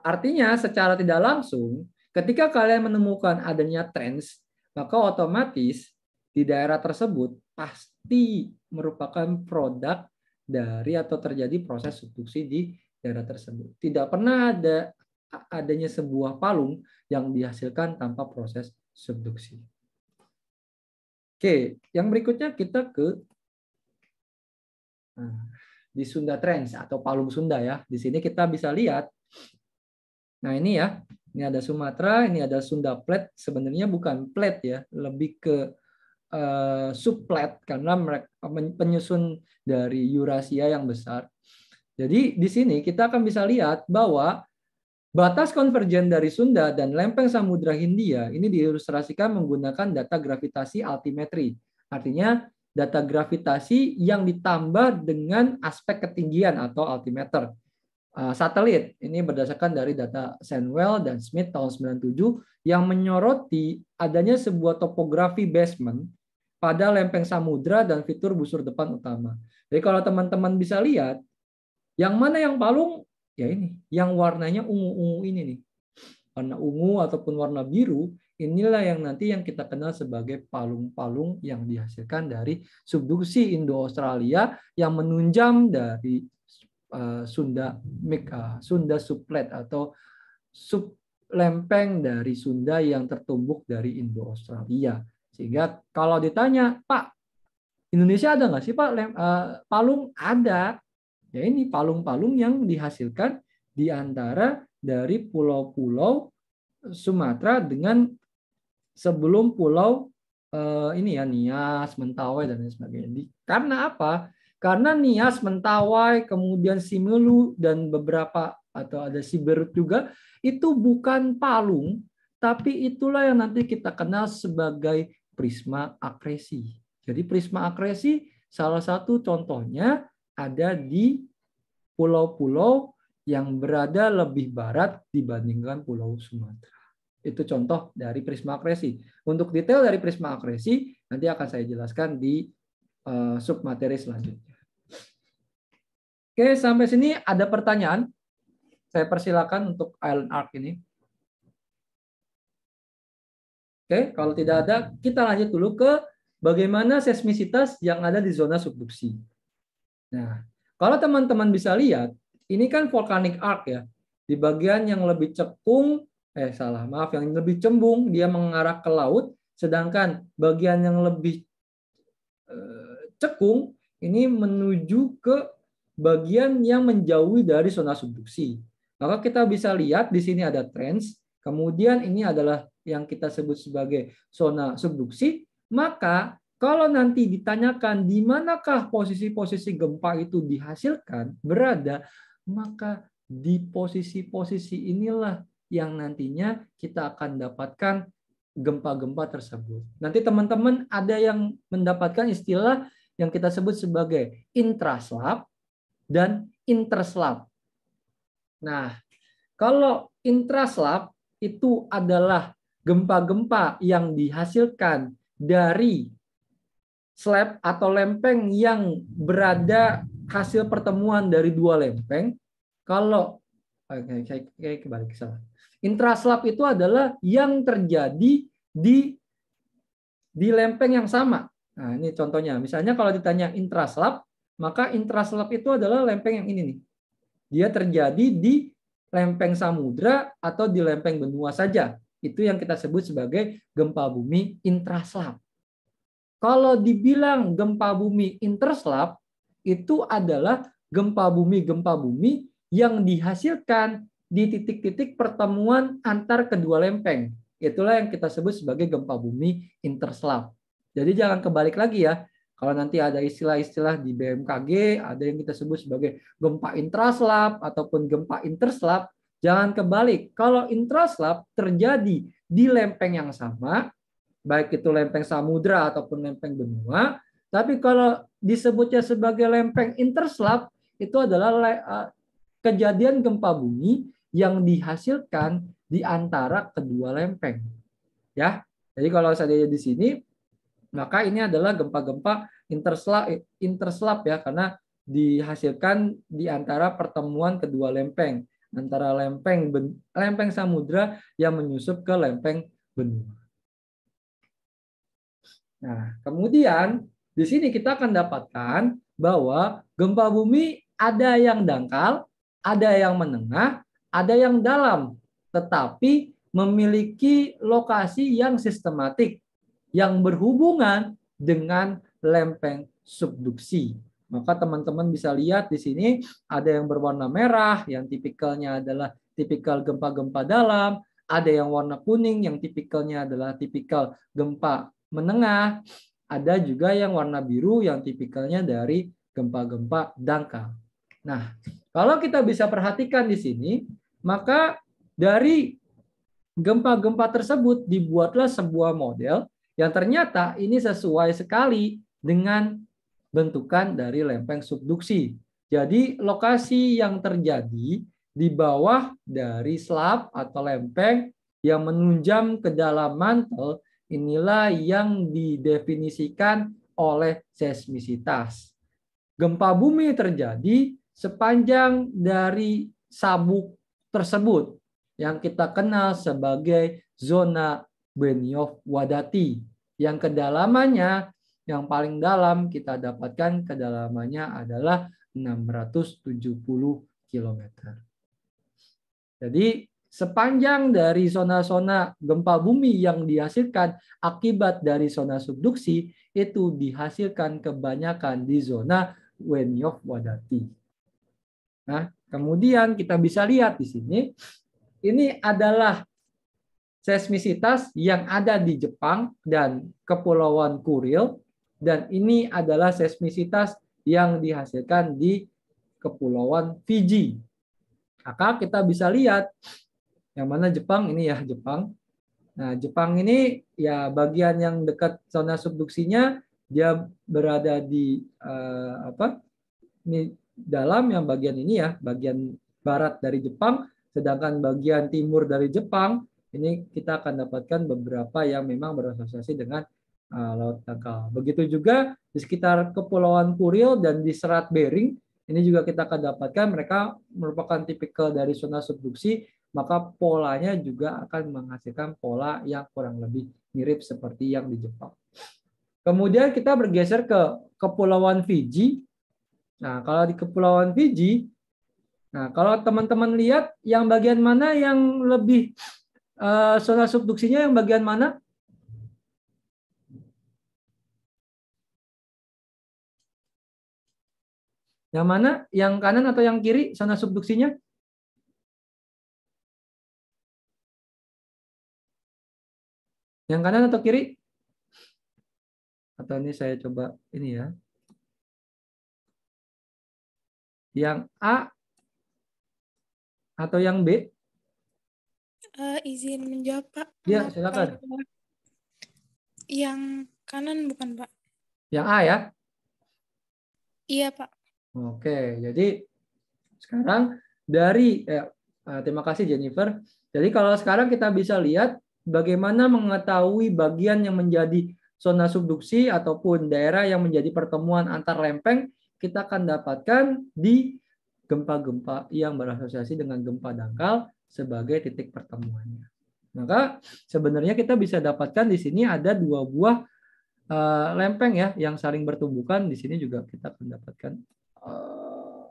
artinya secara tidak langsung ketika kalian menemukan adanya trends maka otomatis di daerah tersebut pasti merupakan produk dari atau terjadi proses subduksi di daerah tersebut. Tidak pernah ada adanya sebuah palung yang dihasilkan tanpa proses subduksi. Oke, yang berikutnya kita ke nah, di Sunda Trends atau Palung Sunda ya. Di sini kita bisa lihat. Nah ini ya, ini ada Sumatera, ini ada Sunda Plat. Sebenarnya bukan plat ya, lebih ke uh, subplat karena mereka penyusun dari Eurasia yang besar. Jadi di sini kita akan bisa lihat bahwa batas konvergen dari Sunda dan lempeng Samudra Hindia ini diilustrasikan menggunakan data gravitasi altimetri. Artinya data gravitasi yang ditambah dengan aspek ketinggian atau altimeter. Eh, satelit. Ini berdasarkan dari data Sandwell dan Smith tahun 97 yang menyoroti adanya sebuah topografi basement pada lempeng samudra dan fitur busur depan utama. Jadi kalau teman-teman bisa lihat, yang mana yang palung? Ya ini, yang warnanya ungu-ungu ini nih. Warna ungu ataupun warna biru, inilah yang nanti yang kita kenal sebagai palung-palung yang dihasilkan dari subduksi Indo-Australia yang menunjam dari Eh, Sunda mik, eh, Sunda suplet atau sup lempeng dari Sunda yang tertumbuk dari Indo Australia. Sehingga kalau ditanya, Pak, Indonesia ada nggak sih Pak lem, uh, palung? Ada. Ya ini palung-palung yang dihasilkan di antara dari pulau-pulau Sumatera dengan sebelum pulau uh, ini ya Nias, Mentawai dan lain sebagainya. Di, karena apa? Karena Nias, Mentawai, kemudian Simelu dan beberapa atau ada Siberut juga itu bukan palung, tapi itulah yang nanti kita kenal sebagai prisma akresi. Jadi prisma akresi salah satu contohnya ada di pulau-pulau yang berada lebih barat dibandingkan pulau Sumatera. Itu contoh dari prisma akresi. Untuk detail dari prisma akresi nanti akan saya jelaskan di eh, sub materi selanjutnya. Oke, sampai sini ada pertanyaan? Saya persilakan untuk Island Arc ini. Oke, kalau tidak ada, kita lanjut dulu ke bagaimana seismisitas yang ada di zona subduksi. Nah, kalau teman-teman bisa lihat, ini kan volcanic arc ya. Di bagian yang lebih cekung, eh salah, maaf, yang lebih cembung, dia mengarah ke laut, sedangkan bagian yang lebih eh, cekung ini menuju ke bagian yang menjauhi dari zona subduksi. Maka kita bisa lihat di sini ada trends, kemudian ini adalah yang kita sebut sebagai zona subduksi, maka kalau nanti ditanyakan di manakah posisi-posisi gempa itu dihasilkan, berada, maka di posisi-posisi inilah yang nantinya kita akan dapatkan gempa-gempa tersebut. Nanti teman-teman ada yang mendapatkan istilah yang kita sebut sebagai intraslab, dan intraslab. Nah, kalau intraslab itu adalah gempa-gempa yang dihasilkan dari slab atau lempeng yang berada hasil pertemuan dari dua lempeng. Kalau saya kayak ke salah. Intraslab itu adalah yang terjadi di di lempeng yang sama. Nah, ini contohnya. Misalnya kalau ditanya intraslab, maka intraselap itu adalah lempeng yang ini nih. Dia terjadi di lempeng samudra atau di lempeng benua saja. Itu yang kita sebut sebagai gempa bumi intraselap. Kalau dibilang gempa bumi interslap, itu adalah gempa bumi-gempa bumi yang dihasilkan di titik-titik pertemuan antar kedua lempeng. Itulah yang kita sebut sebagai gempa bumi interslap. Jadi jangan kebalik lagi ya. Kalau nanti ada istilah-istilah di BMKG, ada yang kita sebut sebagai gempa intraslap ataupun gempa interslap, jangan kebalik. Kalau intraslap terjadi di lempeng yang sama, baik itu lempeng samudra ataupun lempeng benua, tapi kalau disebutnya sebagai lempeng interslap, itu adalah kejadian gempa bumi yang dihasilkan di antara kedua lempeng. Ya, jadi kalau saya di sini maka ini adalah gempa-gempa interslap, interslap ya karena dihasilkan di antara pertemuan kedua lempeng antara lempeng lempeng samudra yang menyusup ke lempeng benua. Nah, kemudian di sini kita akan dapatkan bahwa gempa bumi ada yang dangkal, ada yang menengah, ada yang dalam, tetapi memiliki lokasi yang sistematik yang berhubungan dengan lempeng subduksi. Maka teman-teman bisa lihat di sini ada yang berwarna merah yang tipikalnya adalah tipikal gempa-gempa dalam, ada yang warna kuning yang tipikalnya adalah tipikal gempa menengah, ada juga yang warna biru yang tipikalnya dari gempa-gempa dangkal. Nah, kalau kita bisa perhatikan di sini, maka dari gempa-gempa tersebut dibuatlah sebuah model yang ternyata ini sesuai sekali dengan bentukan dari lempeng subduksi. Jadi lokasi yang terjadi di bawah dari slab atau lempeng yang menunjam ke dalam mantel inilah yang didefinisikan oleh seismisitas. Gempa bumi terjadi sepanjang dari sabuk tersebut yang kita kenal sebagai zona Benioff-Wadati yang kedalamannya yang paling dalam kita dapatkan kedalamannya adalah 670 km. Jadi sepanjang dari zona-zona gempa bumi yang dihasilkan akibat dari zona subduksi itu dihasilkan kebanyakan di zona Wenyok Wadati. Nah, kemudian kita bisa lihat di sini ini adalah seismisitas yang ada di Jepang dan Kepulauan Kuril dan ini adalah seismisitas yang dihasilkan di Kepulauan Fiji. Maka kita bisa lihat yang mana Jepang ini ya Jepang. Nah, Jepang ini ya bagian yang dekat zona subduksinya dia berada di eh, apa? Ini dalam yang bagian ini ya, bagian barat dari Jepang, sedangkan bagian timur dari Jepang ini kita akan dapatkan beberapa yang memang berasosiasi dengan uh, Laut Dangkal. Begitu juga di sekitar Kepulauan Kuril dan di Serat Bering, ini juga kita akan dapatkan mereka merupakan tipikal dari zona subduksi, maka polanya juga akan menghasilkan pola yang kurang lebih mirip seperti yang di Jepang. Kemudian kita bergeser ke Kepulauan Fiji. Nah, kalau di Kepulauan Fiji, nah kalau teman-teman lihat yang bagian mana yang lebih zona eh, subduksinya yang bagian mana? Yang mana? Yang kanan atau yang kiri zona subduksinya? Yang kanan atau kiri? Atau ini saya coba ini ya. Yang A atau yang B? Uh, izin menjawab, Pak. Iya, silakan. Yang kanan bukan, Pak? Yang A ya? Iya, Pak. Oke, jadi sekarang dari eh, eh, terima kasih Jennifer. Jadi kalau sekarang kita bisa lihat bagaimana mengetahui bagian yang menjadi zona subduksi ataupun daerah yang menjadi pertemuan antar lempeng kita akan dapatkan di gempa-gempa yang berasosiasi dengan gempa dangkal sebagai titik pertemuannya. Maka sebenarnya kita bisa dapatkan di sini ada dua buah uh, lempeng ya yang saling bertumbukan. Di sini juga kita akan dapatkan uh,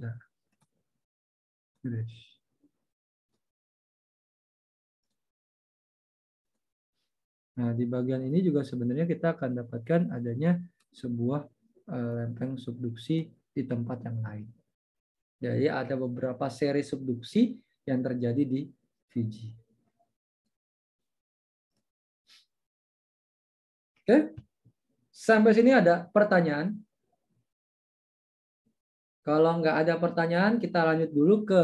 nah. Nah, di bagian ini juga sebenarnya kita akan dapatkan adanya sebuah Eh, lempeng subduksi di tempat yang lain. Jadi ada beberapa seri subduksi yang terjadi di Fiji. Oke. Sampai sini ada pertanyaan? Kalau nggak ada pertanyaan, kita lanjut dulu ke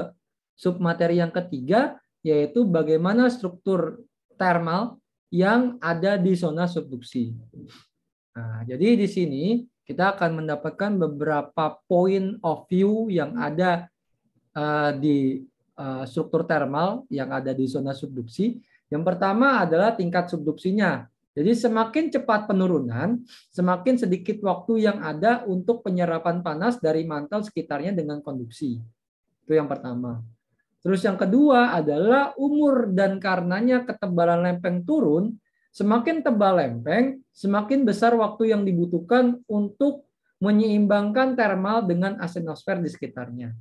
submateri yang ketiga, yaitu bagaimana struktur termal yang ada di zona subduksi. Nah, jadi di sini kita akan mendapatkan beberapa point of view yang hmm. ada eh, di eh, struktur termal yang ada di zona subduksi. Yang pertama adalah tingkat subduksinya. Jadi semakin cepat penurunan, semakin sedikit waktu yang ada untuk penyerapan panas dari mantel sekitarnya dengan konduksi. Itu yang pertama. Terus yang kedua adalah umur dan karenanya ketebalan lempeng turun, Semakin tebal lempeng, semakin besar waktu yang dibutuhkan untuk menyeimbangkan thermal dengan asenosfer di sekitarnya.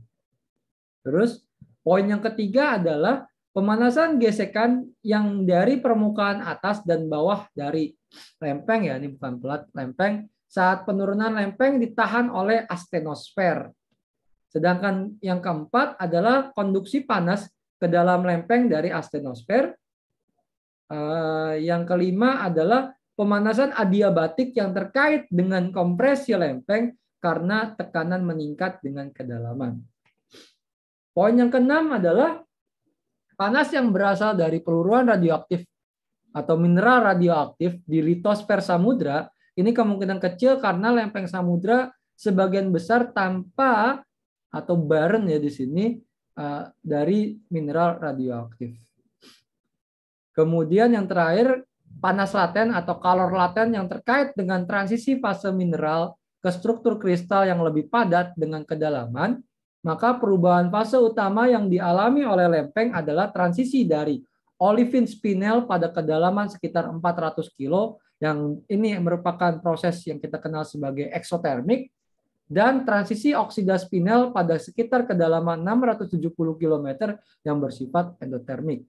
Terus, poin yang ketiga adalah pemanasan gesekan yang dari permukaan atas dan bawah dari lempeng ya, ini bukan pelat lempeng, saat penurunan lempeng ditahan oleh astenosfer. Sedangkan yang keempat adalah konduksi panas ke dalam lempeng dari astenosfer Eh, yang kelima adalah pemanasan adiabatik yang terkait dengan kompresi lempeng karena tekanan meningkat dengan kedalaman. Poin yang keenam adalah panas yang berasal dari peluruan radioaktif atau mineral radioaktif di litosfer samudra ini kemungkinan kecil karena lempeng samudra sebagian besar tanpa atau barren ya di sini eh, dari mineral radioaktif. Kemudian yang terakhir panas laten atau kalor laten yang terkait dengan transisi fase mineral ke struktur kristal yang lebih padat dengan kedalaman, maka perubahan fase utama yang dialami oleh lempeng adalah transisi dari olivin spinel pada kedalaman sekitar 400 kilo yang ini merupakan proses yang kita kenal sebagai eksotermik dan transisi oksida spinel pada sekitar kedalaman 670 km yang bersifat endotermik.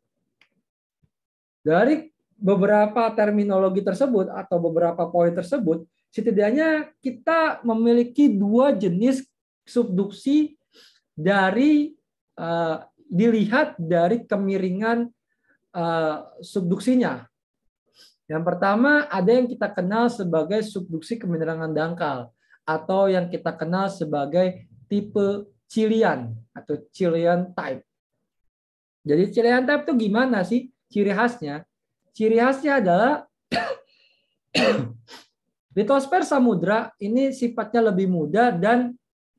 Dari beberapa terminologi tersebut atau beberapa poin tersebut, setidaknya kita memiliki dua jenis subduksi dari uh, dilihat dari kemiringan uh, subduksinya. Yang pertama ada yang kita kenal sebagai subduksi kemiringan dangkal atau yang kita kenal sebagai tipe cilian atau cilian type. Jadi cilian type itu gimana sih? ciri khasnya? Ciri khasnya adalah litosfer samudra ini sifatnya lebih muda dan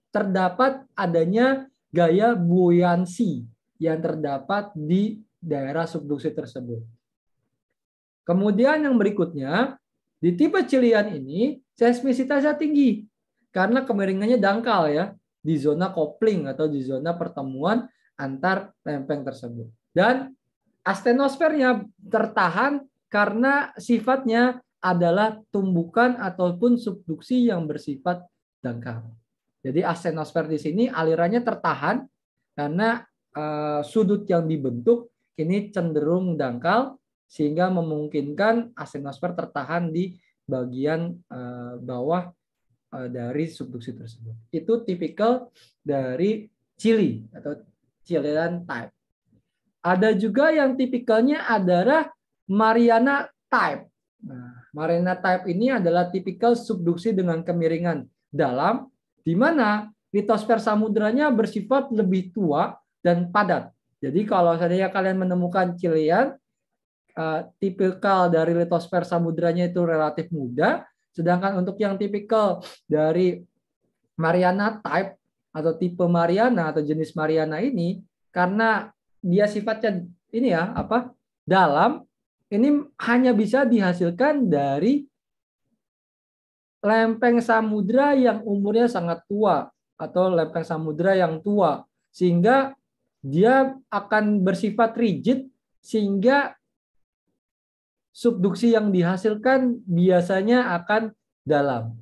terdapat adanya gaya buoyansi yang terdapat di daerah subduksi tersebut. Kemudian yang berikutnya, di tipe cilian ini seismisitasnya tinggi karena kemiringannya dangkal ya di zona kopling atau di zona pertemuan antar lempeng tersebut. Dan astenosfernya tertahan karena sifatnya adalah tumbukan ataupun subduksi yang bersifat dangkal. Jadi astenosfer di sini alirannya tertahan karena eh, sudut yang dibentuk ini cenderung dangkal sehingga memungkinkan astenosfer tertahan di bagian eh, bawah eh, dari subduksi tersebut. Itu tipikal dari Chili atau Chilean type. Ada juga yang tipikalnya adalah Mariana type. Nah, Mariana type ini adalah tipikal subduksi dengan kemiringan dalam, di mana litosfer samudranya bersifat lebih tua dan padat. Jadi kalau seandainya kalian menemukan Chilean, eh, tipikal dari litosfer samudranya itu relatif muda, sedangkan untuk yang tipikal dari Mariana type atau tipe Mariana atau jenis Mariana ini karena dia sifatnya ini ya apa dalam ini hanya bisa dihasilkan dari lempeng samudra yang umurnya sangat tua atau lempeng samudra yang tua sehingga dia akan bersifat rigid sehingga subduksi yang dihasilkan biasanya akan dalam.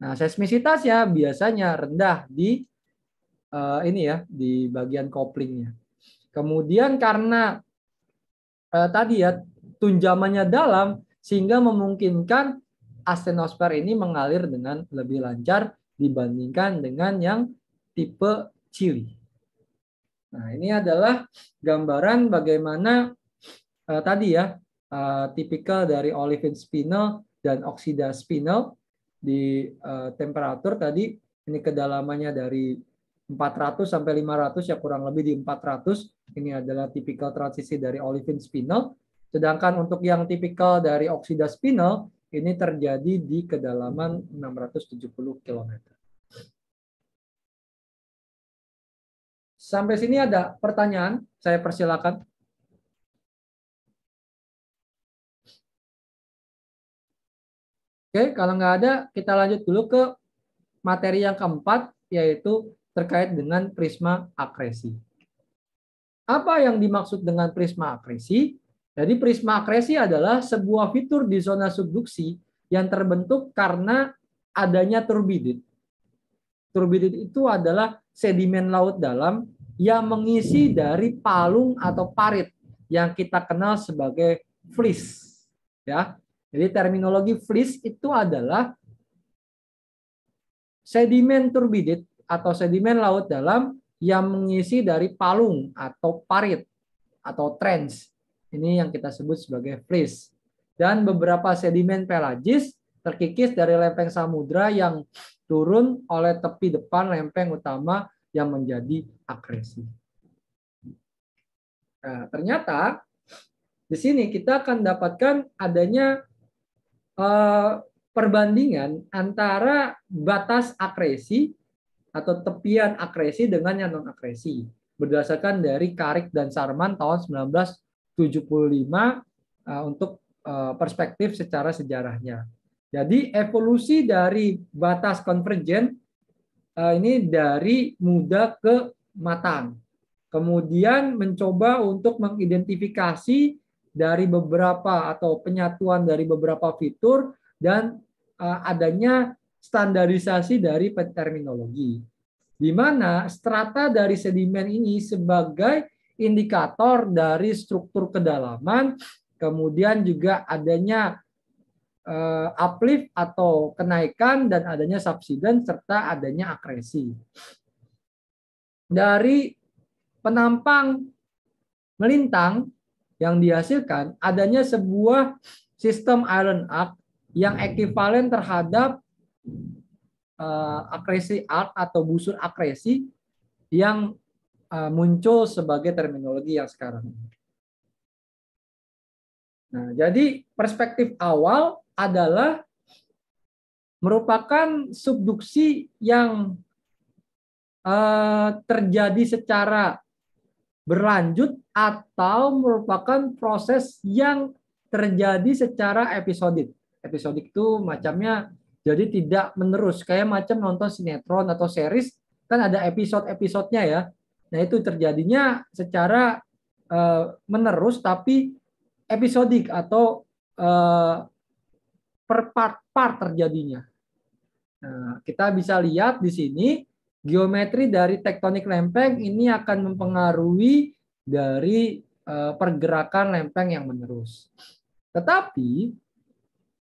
Nah, seismisitasnya biasanya rendah di uh, ini ya di bagian koplingnya. Kemudian karena eh, tadi ya tunjamannya dalam sehingga memungkinkan astenosfer ini mengalir dengan lebih lancar dibandingkan dengan yang tipe cili. Nah, ini adalah gambaran bagaimana eh, tadi ya eh, tipikal dari olivin spinel dan oksida spinel di eh, temperatur tadi ini kedalamannya dari 400 sampai 500 ya kurang lebih di 400 ini adalah tipikal transisi dari olivin spinel sedangkan untuk yang tipikal dari oksida spinel ini terjadi di kedalaman 670 km. Sampai sini ada pertanyaan? Saya persilakan. Oke, kalau nggak ada, kita lanjut dulu ke materi yang keempat, yaitu terkait dengan prisma akresi. Apa yang dimaksud dengan prisma akresi? Jadi prisma akresi adalah sebuah fitur di zona subduksi yang terbentuk karena adanya turbidit. Turbidit itu adalah sedimen laut dalam yang mengisi dari palung atau parit yang kita kenal sebagai flis. Ya. Jadi terminologi flis itu adalah sedimen turbidit atau sedimen laut dalam yang mengisi dari palung atau parit atau trench. Ini yang kita sebut sebagai freeze. Dan beberapa sedimen pelagis terkikis dari lempeng samudra yang turun oleh tepi depan lempeng utama yang menjadi akresi. Nah, ternyata di sini kita akan dapatkan adanya eh, perbandingan antara batas akresi atau tepian akresi dengan yang non akresi berdasarkan dari Karik dan Sarman tahun 1975 eh, untuk eh, perspektif secara sejarahnya. Jadi evolusi dari batas konvergen eh, ini dari muda ke matang. Kemudian mencoba untuk mengidentifikasi dari beberapa atau penyatuan dari beberapa fitur dan adanya standarisasi dari terminologi. Di mana strata dari sedimen ini sebagai indikator dari struktur kedalaman, kemudian juga adanya eh, uplift atau kenaikan dan adanya subsiden serta adanya akresi. Dari penampang melintang yang dihasilkan adanya sebuah sistem island arc yang ekivalen terhadap uh, akresi art atau busur akresi yang eh, muncul sebagai terminologi yang sekarang. Nah, jadi perspektif awal adalah merupakan subduksi yang eh, terjadi secara berlanjut atau merupakan proses yang terjadi secara episodik. Episodik itu macamnya jadi tidak menerus kayak macam nonton sinetron atau series kan ada episode-episodenya ya. Nah, itu terjadinya secara uh, menerus tapi episodik atau uh, per part-part terjadinya. Nah, kita bisa lihat di sini geometri dari tektonik lempeng ini akan mempengaruhi dari eh, pergerakan lempeng yang menerus. Tetapi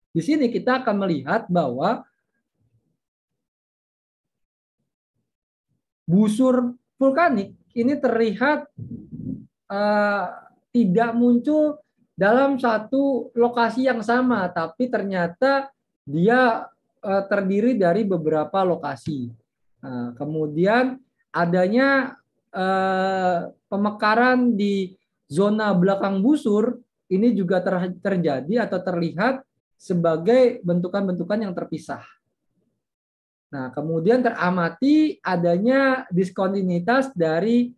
di sini kita akan melihat bahwa busur vulkanik ini terlihat uh, tidak muncul dalam satu lokasi yang sama, tapi ternyata dia uh, terdiri dari beberapa lokasi. Uh, kemudian adanya uh, pemekaran di zona belakang busur ini juga ter terjadi atau terlihat sebagai bentukan-bentukan yang terpisah. Nah, kemudian teramati adanya diskontinuitas dari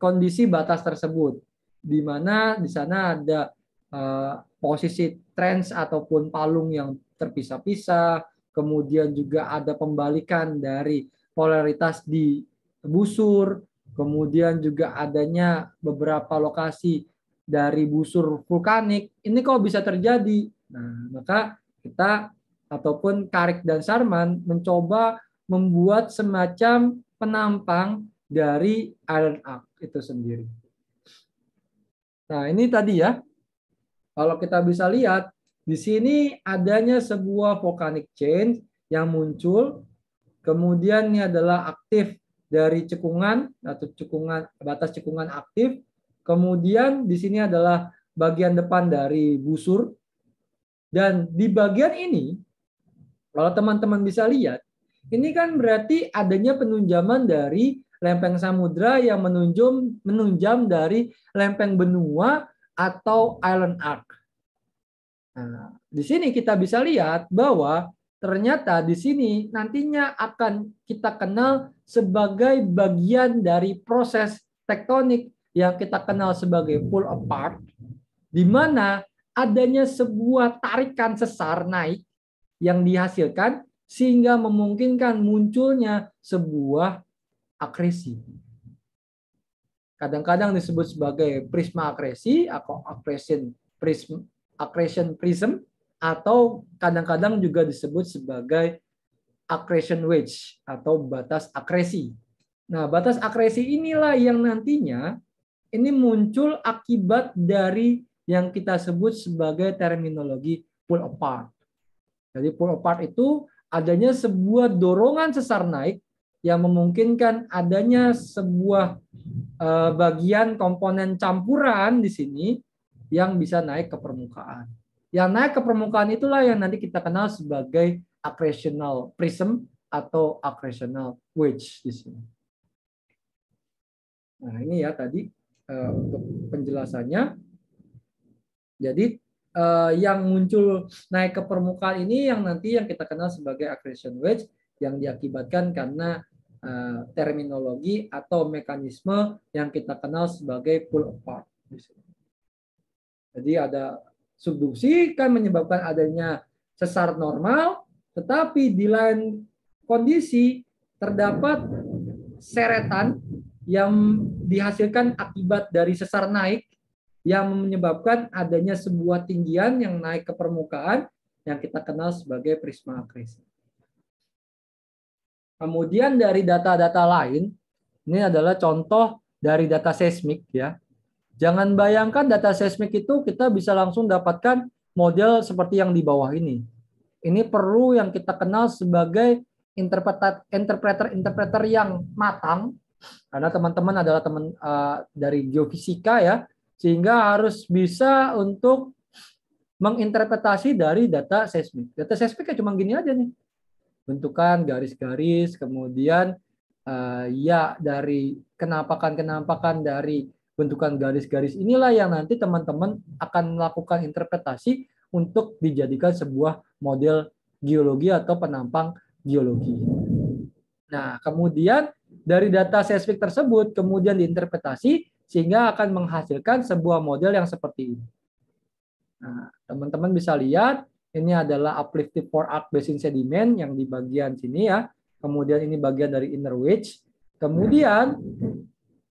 kondisi batas tersebut, di mana di sana ada eh, posisi trends ataupun palung yang terpisah-pisah, kemudian juga ada pembalikan dari polaritas di busur, kemudian juga adanya beberapa lokasi dari busur vulkanik. Ini kok bisa terjadi Nah, maka kita ataupun Karik dan Sarman mencoba membuat semacam penampang dari Iron Arc itu sendiri. Nah, ini tadi ya. Kalau kita bisa lihat di sini adanya sebuah volcanic chain yang muncul, kemudian ini adalah aktif dari cekungan atau cekungan batas cekungan aktif, kemudian di sini adalah bagian depan dari busur dan di bagian ini, kalau teman-teman bisa lihat, ini kan berarti adanya penunjaman dari lempeng samudra yang menunjum, menunjam dari lempeng benua atau island arc. Nah, di sini kita bisa lihat bahwa ternyata di sini nantinya akan kita kenal sebagai bagian dari proses tektonik yang kita kenal sebagai pull apart, di mana adanya sebuah tarikan sesar naik yang dihasilkan sehingga memungkinkan munculnya sebuah akresi. Kadang-kadang disebut sebagai prisma akresi atau accretion prism, accretion prism atau kadang-kadang juga disebut sebagai accretion wedge atau batas akresi. Nah, batas akresi inilah yang nantinya ini muncul akibat dari yang kita sebut sebagai terminologi pull apart. Jadi pull apart itu adanya sebuah dorongan sesar naik yang memungkinkan adanya sebuah eh, bagian komponen campuran di sini yang bisa naik ke permukaan. Yang naik ke permukaan itulah yang nanti kita kenal sebagai accretional prism atau accretional wedge di sini. Nah, ini ya tadi eh, untuk penjelasannya. Jadi uh, yang muncul naik ke permukaan ini yang nanti yang kita kenal sebagai accretion wedge yang diakibatkan karena uh, terminologi atau mekanisme yang kita kenal sebagai pull apart. Jadi ada subduksi kan menyebabkan adanya sesar normal, tetapi di lain kondisi terdapat seretan yang dihasilkan akibat dari sesar naik yang menyebabkan adanya sebuah tinggian yang naik ke permukaan yang kita kenal sebagai prisma akresi. Kemudian dari data-data lain, ini adalah contoh dari data seismik ya. Jangan bayangkan data seismik itu kita bisa langsung dapatkan model seperti yang di bawah ini. Ini perlu yang kita kenal sebagai interpreter-interpreter yang matang karena teman-teman adalah teman uh, dari geofisika ya sehingga harus bisa untuk menginterpretasi dari data seismik. Data seismik kayak cuma gini aja nih, bentukan garis-garis, kemudian uh, ya dari kenampakan-kenampakan dari bentukan garis-garis inilah yang nanti teman-teman akan melakukan interpretasi untuk dijadikan sebuah model geologi atau penampang geologi. Nah, kemudian dari data seismik tersebut kemudian diinterpretasi sehingga akan menghasilkan sebuah model yang seperti ini. Nah, teman-teman bisa lihat ini adalah uplifted for arc basin sediment yang di bagian sini ya. Kemudian ini bagian dari inner wedge. Kemudian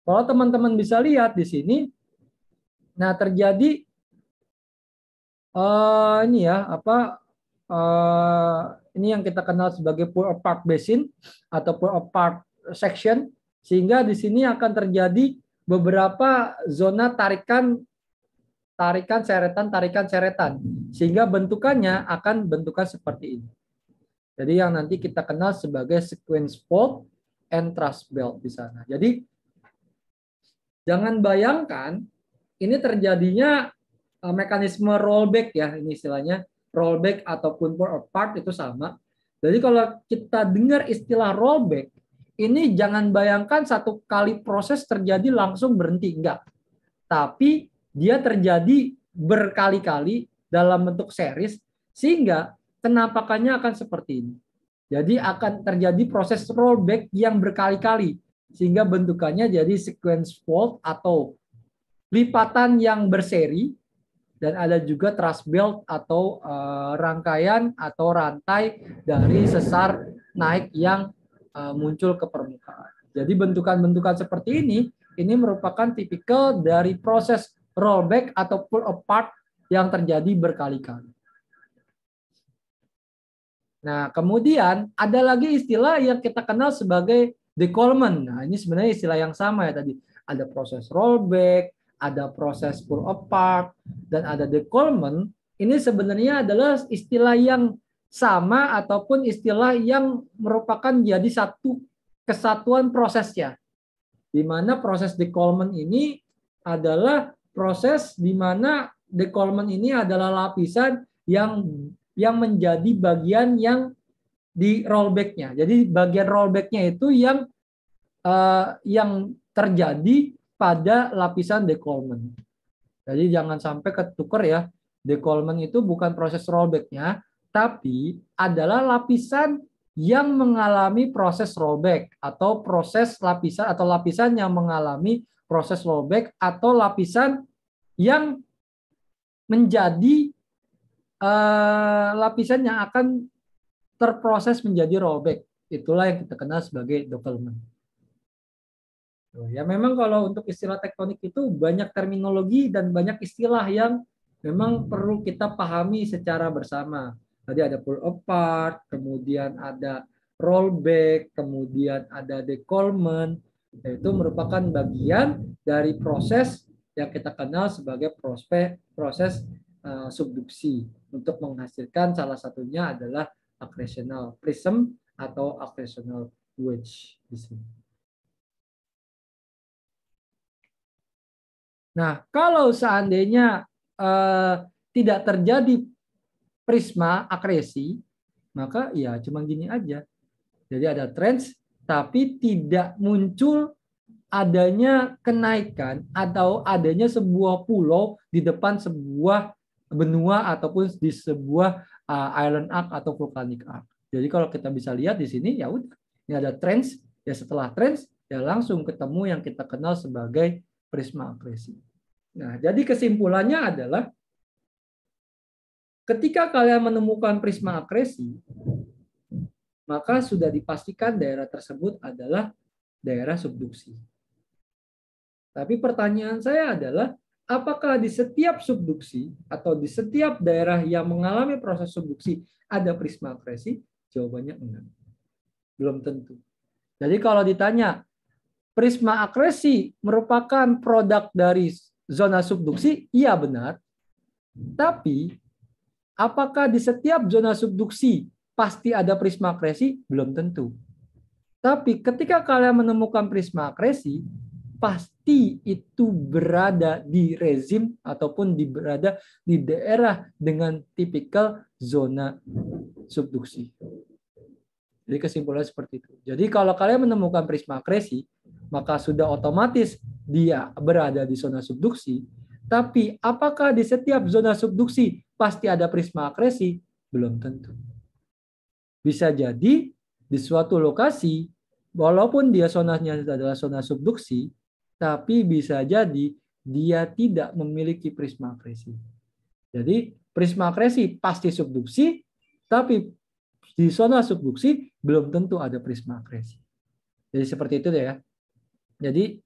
kalau teman-teman bisa lihat di sini nah terjadi uh, ini ya apa uh, ini yang kita kenal sebagai pull apart basin atau pull apart section sehingga di sini akan terjadi beberapa zona tarikan tarikan seretan tarikan seretan sehingga bentukannya akan bentukan seperti ini. Jadi yang nanti kita kenal sebagai sequence fault and trust belt di sana. Jadi jangan bayangkan ini terjadinya eh, mekanisme rollback ya ini istilahnya rollback ataupun pull apart itu sama. Jadi kalau kita dengar istilah rollback ini jangan bayangkan satu kali proses terjadi langsung berhenti enggak. Tapi dia terjadi berkali-kali dalam bentuk series sehingga penampakannya akan seperti ini. Jadi akan terjadi proses rollback yang berkali-kali sehingga bentukannya jadi sequence fault atau lipatan yang berseri dan ada juga truss belt atau uh, rangkaian atau rantai dari sesar naik yang Eh, muncul ke permukaan. Jadi bentukan-bentukan seperti ini ini merupakan tipikal dari proses rollback atau pull apart yang terjadi berkali-kali. Nah, kemudian ada lagi istilah yang kita kenal sebagai decolment. Nah, ini sebenarnya istilah yang sama ya tadi. Ada proses rollback, ada proses pull apart, dan ada decolment. Ini sebenarnya adalah istilah yang sama ataupun istilah yang merupakan jadi satu kesatuan prosesnya. Di mana proses decolment ini adalah proses di mana decolment ini adalah lapisan yang yang menjadi bagian yang di rollbacknya. Jadi bagian rollbacknya itu yang uh, yang terjadi pada lapisan decolment. Jadi jangan sampai ketuker ya. Decolment itu bukan proses rollbacknya, tapi adalah lapisan yang mengalami proses robek atau proses lapisan atau lapisan yang mengalami proses robek atau lapisan yang menjadi uh, lapisan yang akan terproses menjadi robek. Itulah yang kita kenal sebagai dokelmen. Ya memang kalau untuk istilah tektonik itu banyak terminologi dan banyak istilah yang memang perlu kita pahami secara bersama. Tadi ada pull apart, kemudian ada rollback, kemudian ada decolment. Itu merupakan bagian dari proses yang kita kenal sebagai prospek, proses uh, subduksi untuk menghasilkan salah satunya adalah accretional prism atau accretional wedge di sini. Nah, kalau seandainya uh, tidak terjadi prisma akresi, maka ya cuma gini aja. Jadi ada trends tapi tidak muncul adanya kenaikan atau adanya sebuah pulau di depan sebuah benua ataupun di sebuah uh, island arc atau vulkanik arc. Jadi kalau kita bisa lihat di sini ya udah ini ada trends ya setelah trends ya langsung ketemu yang kita kenal sebagai prisma akresi. Nah, jadi kesimpulannya adalah Ketika kalian menemukan prisma akresi, maka sudah dipastikan daerah tersebut adalah daerah subduksi. Tapi pertanyaan saya adalah, apakah di setiap subduksi atau di setiap daerah yang mengalami proses subduksi ada prisma akresi? Jawabannya enggak. Belum tentu. Jadi kalau ditanya, prisma akresi merupakan produk dari zona subduksi, iya benar. Tapi Apakah di setiap zona subduksi pasti ada prisma akresi? Belum tentu. Tapi ketika kalian menemukan prisma akresi, pasti itu berada di rezim ataupun di berada di daerah dengan tipikal zona subduksi. Jadi kesimpulannya seperti itu. Jadi kalau kalian menemukan prisma akresi, maka sudah otomatis dia berada di zona subduksi, tapi apakah di setiap zona subduksi pasti ada prisma akresi? Belum tentu. Bisa jadi di suatu lokasi, walaupun dia zonanya adalah zona subduksi, tapi bisa jadi dia tidak memiliki prisma akresi. Jadi prisma akresi pasti subduksi, tapi di zona subduksi belum tentu ada prisma akresi. Jadi seperti itu ya. Jadi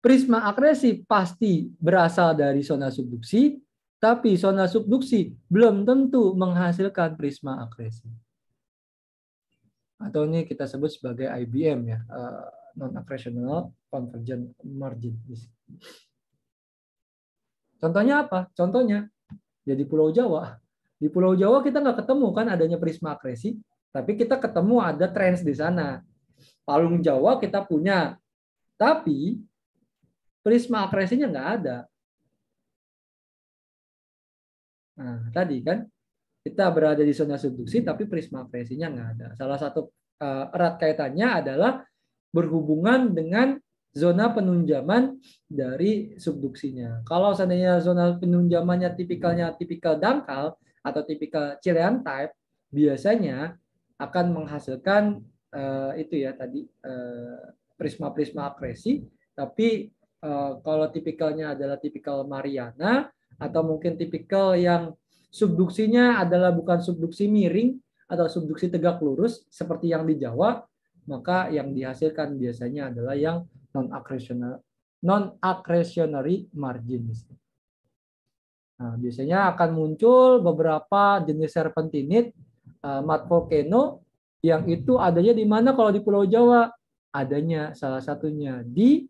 Prisma akresi pasti berasal dari zona subduksi, tapi zona subduksi belum tentu menghasilkan prisma akresi. Atau ini kita sebut sebagai IBM ya, eh, non-accretional convergent margin. Contohnya apa? Contohnya ya Pulau Jawa. Di Pulau Jawa kita nggak ketemu kan adanya prisma akresi, tapi kita ketemu ada trends di sana. Palung Jawa kita punya, tapi prisma akresinya nggak ada. Nah, tadi kan kita berada di zona subduksi tapi prisma akresinya nggak ada. Salah satu eh, erat kaitannya adalah berhubungan dengan zona penunjaman dari subduksinya. Kalau seandainya zona penunjamannya tipikalnya tipikal dangkal atau tipikal Chilean type, biasanya akan menghasilkan uh, itu ya tadi eh, prisma-prisma uh, akresi, tapi Eh, kalau tipikalnya adalah tipikal Mariana atau mungkin tipikal yang subduksinya adalah bukan subduksi miring atau subduksi tegak lurus seperti yang di Jawa, maka yang dihasilkan biasanya adalah yang non accretional non accretionary margin. Nah, biasanya akan muncul beberapa jenis serpentinit eh, mat volcano yang itu adanya di mana kalau di Pulau Jawa adanya salah satunya di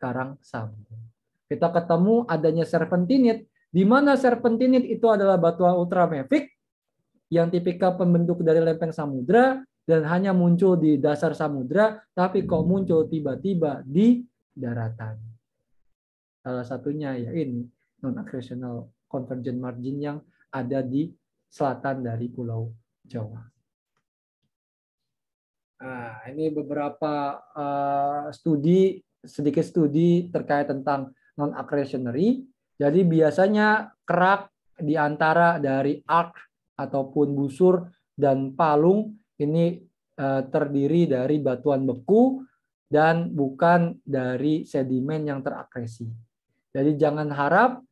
karang samudra Kita ketemu adanya serpentinit, di mana serpentinit itu adalah batuan ultramafik yang tipikal pembentuk dari lempeng samudra dan hanya muncul di dasar samudra, tapi kok muncul tiba-tiba di daratan. Salah satunya ya ini non-accretional convergent margin yang ada di selatan dari Pulau Jawa. Nah, ini beberapa uh, studi sedikit studi terkait tentang non-accretionary. Jadi biasanya kerak di antara dari arc ataupun busur dan palung ini eh, terdiri dari batuan beku dan bukan dari sedimen yang terakresi. Jadi jangan harap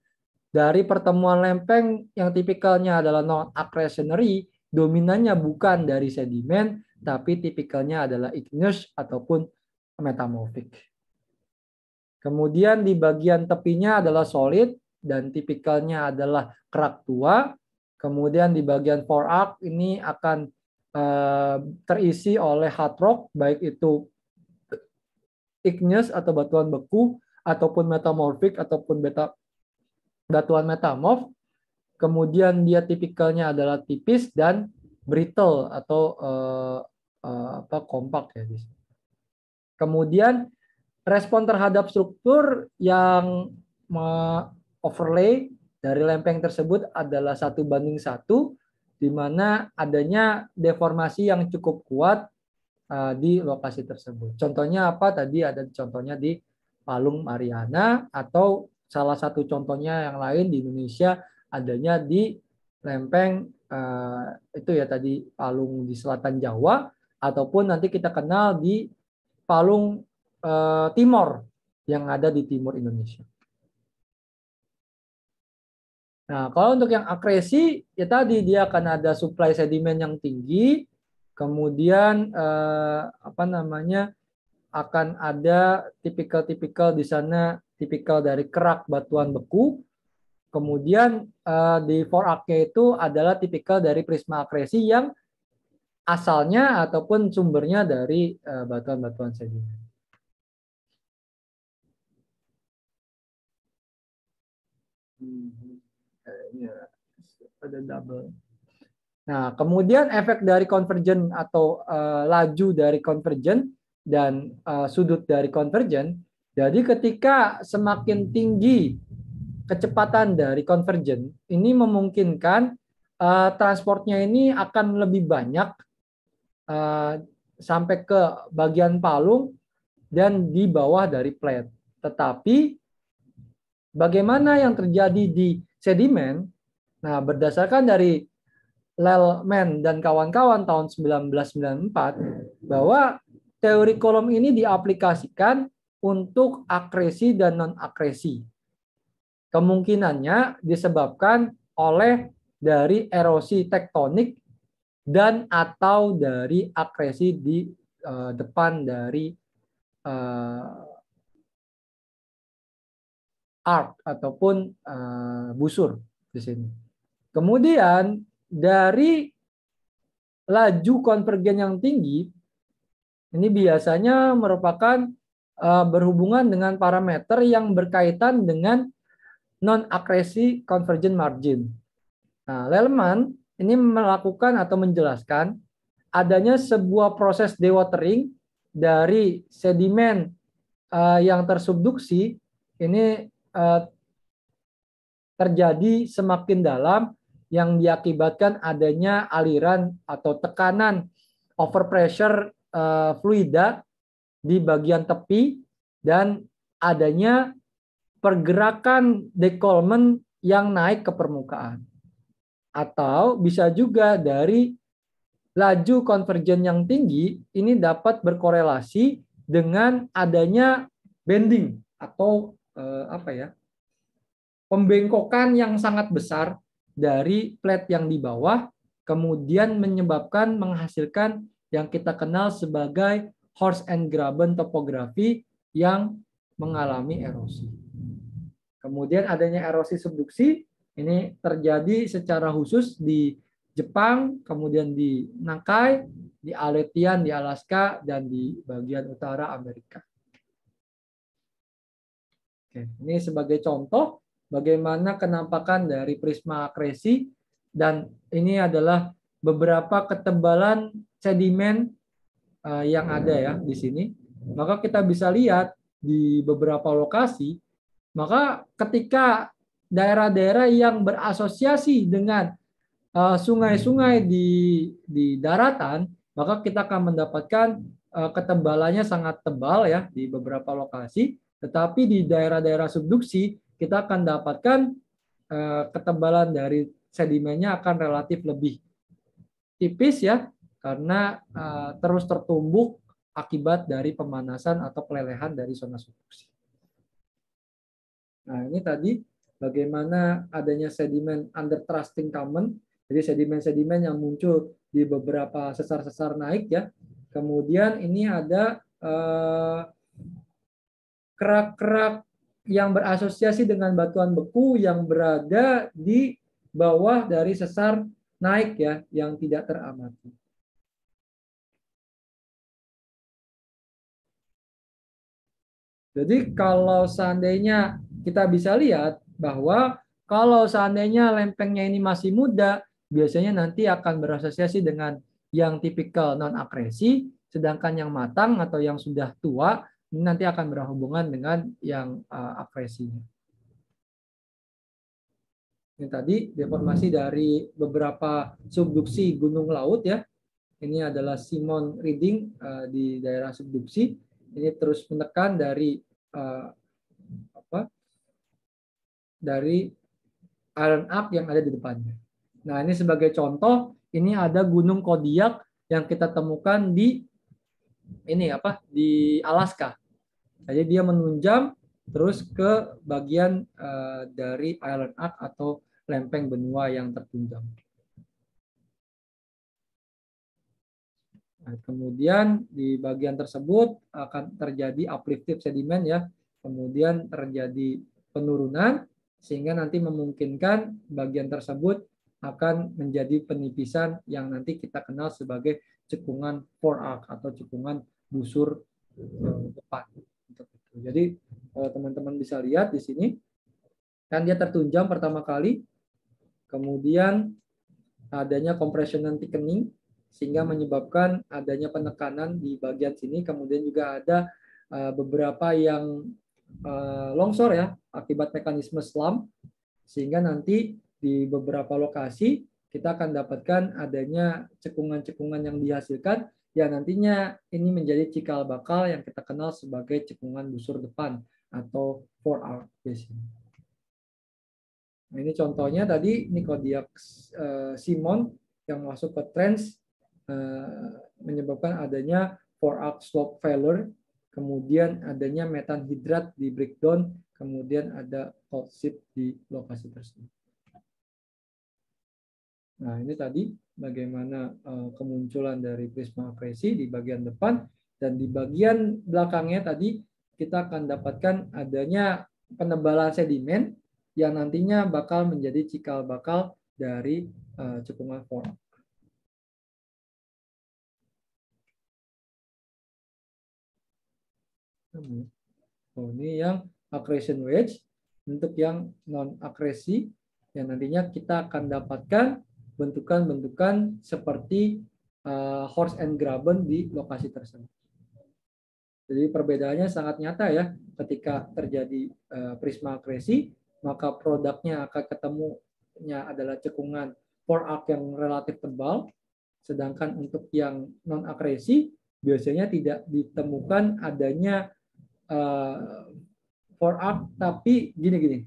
dari pertemuan lempeng yang tipikalnya adalah non-accretionary, dominannya bukan dari sedimen, tapi tipikalnya adalah igneous ataupun metamorphic. Kemudian di bagian tepinya adalah solid dan tipikalnya adalah kerak tua. Kemudian di bagian forearc ini akan eh, terisi oleh hard rock baik itu igneous atau batuan beku ataupun metamorphic ataupun beta batuan metamorf. Kemudian dia tipikalnya adalah tipis dan brittle atau uh, uh, apa kompak ya di sini. Kemudian respon terhadap struktur yang overlay dari lempeng tersebut adalah satu banding satu, di mana adanya deformasi yang cukup kuat eh, di lokasi tersebut. Contohnya apa tadi? Ada contohnya di Palung Mariana atau salah satu contohnya yang lain di Indonesia adanya di lempeng eh, itu ya tadi Palung di selatan Jawa ataupun nanti kita kenal di Palung Timur eh, Timor yang ada di timur Indonesia. Nah, kalau untuk yang akresi, ya tadi dia akan ada supply sedimen yang tinggi, kemudian eh, apa namanya akan ada tipikal-tipikal di sana, tipikal dari kerak batuan beku. Kemudian eh, di ak itu adalah tipikal dari prisma akresi yang asalnya ataupun sumbernya dari batuan eh, batuan-batuan sedimen. Hmm, ada double. Nah, kemudian efek dari convergent atau uh, laju dari convergent dan uh, sudut dari convergent. Jadi ketika semakin tinggi kecepatan dari convergent, ini memungkinkan uh, transportnya ini akan lebih banyak uh, sampai ke bagian palung dan di bawah dari plate. Tetapi bagaimana yang terjadi di sedimen. Nah, berdasarkan dari Lelman dan kawan-kawan tahun 1994 bahwa teori kolom ini diaplikasikan untuk akresi dan non-akresi. Kemungkinannya disebabkan oleh dari erosi tektonik dan atau dari akresi di eh, depan dari eh, art ataupun uh, busur di sini. Kemudian dari laju konvergen yang tinggi ini biasanya merupakan uh, berhubungan dengan parameter yang berkaitan dengan non akresi convergent margin. Nah, Lelman ini melakukan atau menjelaskan adanya sebuah proses dewatering dari sedimen uh, yang tersubduksi ini Eh, terjadi semakin dalam yang diakibatkan adanya aliran atau tekanan overpressure eh, fluida di bagian tepi dan adanya pergerakan decolment yang naik ke permukaan. Atau bisa juga dari laju konvergen yang tinggi ini dapat berkorelasi dengan adanya bending atau eh, apa ya pembengkokan yang sangat besar dari plat yang di bawah kemudian menyebabkan menghasilkan yang kita kenal sebagai horse and graben topografi yang mengalami erosi. Kemudian adanya erosi subduksi ini terjadi secara khusus di Jepang, kemudian di Nangkai, di Aletian, di Alaska, dan di bagian utara Amerika. Oke, ini sebagai contoh bagaimana kenampakan dari prisma akresi dan ini adalah beberapa ketebalan sedimen eh, yang ada ya di sini. Maka kita bisa lihat di beberapa lokasi, maka ketika daerah-daerah yang berasosiasi dengan eh, sungai-sungai di di daratan, maka kita akan mendapatkan eh, ketebalannya sangat tebal ya di beberapa lokasi tetapi di daerah-daerah subduksi, kita akan dapatkan eh, ketebalan dari sedimennya akan relatif lebih tipis ya, karena eh, terus tertumbuk akibat dari pemanasan atau pelelehan dari zona subduksi. Nah ini tadi bagaimana adanya sedimen under thrusting common, jadi sedimen-sedimen yang muncul di beberapa sesar-sesar naik ya. Kemudian ini ada eh, kerak-kerak yang berasosiasi dengan batuan beku yang berada di bawah dari sesar naik ya yang tidak teramati. Jadi kalau seandainya kita bisa lihat bahwa kalau seandainya lempengnya ini masih muda, biasanya nanti akan berasosiasi dengan yang tipikal non-agresi, sedangkan yang matang atau yang sudah tua ini nanti akan berhubungan dengan yang uh, apresinya. Ini tadi deformasi dari beberapa subduksi gunung laut ya. Ini adalah Simon Reading uh, di daerah subduksi. Ini terus menekan dari uh, apa? Dari iron up yang ada di depannya. Nah, ini sebagai contoh, ini ada gunung Kodiak yang kita temukan di ini apa? di Alaska. Jadi dia menunjam terus ke bagian uh, dari island arc atau lempeng benua yang tertunjam. Nah, kemudian di bagian tersebut akan terjadi uplifted sediment ya, kemudian terjadi penurunan sehingga nanti memungkinkan bagian tersebut akan menjadi penipisan yang nanti kita kenal sebagai cekungan arc atau cekungan busur eh, depan. Jadi eh, teman-teman bisa lihat di sini kan dia tertunjam pertama kali, kemudian adanya compression and thickening sehingga menyebabkan adanya penekanan di bagian sini, kemudian juga ada eh, beberapa yang eh, longsor ya akibat mekanisme slam sehingga nanti di beberapa lokasi kita akan dapatkan adanya cekungan-cekungan yang dihasilkan Ya nantinya ini menjadi cikal bakal yang kita kenal sebagai cekungan busur depan atau four arc basin. Nah, ini contohnya tadi Nicodiac uh, eh, Simon yang masuk ke trends uh, eh, menyebabkan adanya four arc slope failure, kemudian adanya metan hidrat di breakdown, kemudian ada cold di lokasi tersebut. Nah, ini tadi bagaimana eh, kemunculan dari prisma akresi di bagian depan dan di bagian belakangnya tadi kita akan dapatkan adanya penebalan sedimen yang nantinya bakal menjadi cikal bakal dari eh, cekungan form. Oh, ini yang accretion wedge untuk yang non akresi yang nantinya kita akan dapatkan bentukan-bentukan seperti uh, horse and Graben di lokasi tersebut. Jadi perbedaannya sangat nyata ya ketika terjadi uh, prisma akresi maka produknya akan ketemunya adalah cekungan for arc yang relatif tebal sedangkan untuk yang non akresi biasanya tidak ditemukan adanya uh, for arc tapi gini-gini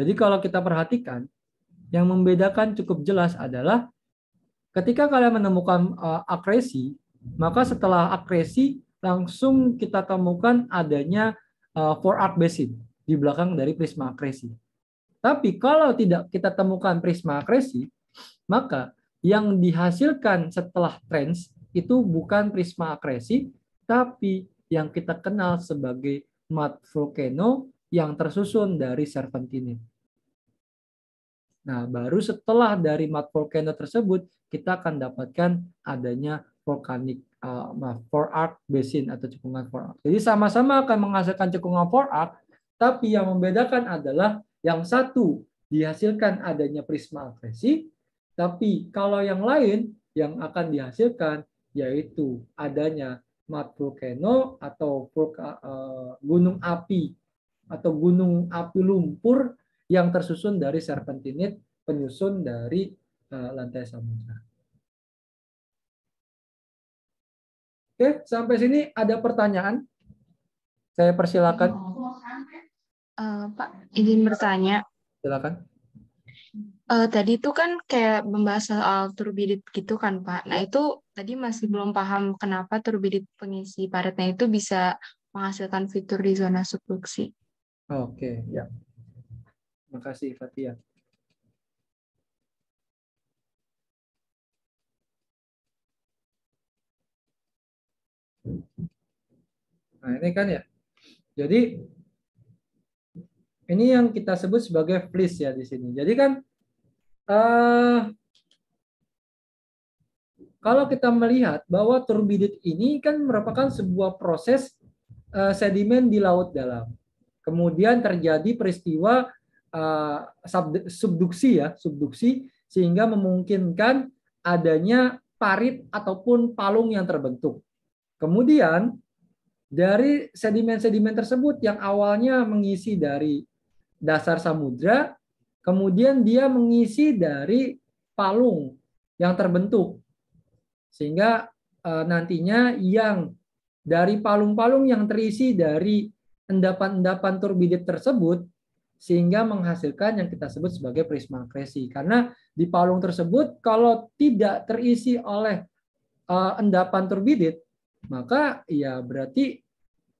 jadi kalau kita perhatikan, yang membedakan cukup jelas adalah ketika kalian menemukan uh, akresi, maka setelah akresi langsung kita temukan adanya uh, four arc basin di belakang dari prisma akresi. Tapi kalau tidak kita temukan prisma akresi, maka yang dihasilkan setelah trends itu bukan prisma akresi, tapi yang kita kenal sebagai mat volcano yang tersusun dari serpentinin. Nah, baru setelah dari mat volcano tersebut, kita akan dapatkan adanya volcanic uh, for arc basin atau cekungan for arc. Jadi sama-sama akan menghasilkan cekungan for arc, tapi yang membedakan adalah yang satu dihasilkan adanya prisma agresi, tapi kalau yang lain yang akan dihasilkan yaitu adanya mat volcano atau uh, gunung api atau gunung api lumpur yang tersusun dari serpentinit penyusun dari eh, lantai samudra. Oke, sampai sini ada pertanyaan? Saya persilakan. Uh, Pak, izin bertanya. Silakan. Uh, tadi itu kan kayak membahas soal turbidit gitu kan Pak. Nah itu tadi masih belum paham kenapa turbidit pengisi paretnya itu bisa menghasilkan fitur di zona subduksi. Oke, okay. ya. Terima kasih Fatia. Nah, ini kan ya. Jadi ini yang kita sebut sebagai please ya di sini. Jadi kan uh, kalau kita melihat bahwa turbidit ini kan merupakan sebuah proses uh, sedimen di laut dalam. Kemudian terjadi peristiwa eh, subduksi ya, subduksi sehingga memungkinkan adanya parit ataupun palung yang terbentuk. Kemudian dari sedimen-sedimen tersebut yang awalnya mengisi dari dasar samudra, kemudian dia mengisi dari palung yang terbentuk. Sehingga eh, nantinya yang dari palung-palung yang terisi dari endapan-endapan turbidit tersebut sehingga menghasilkan yang kita sebut sebagai prisma kresi. Karena di palung tersebut kalau tidak terisi oleh eh, endapan turbidit, maka ya berarti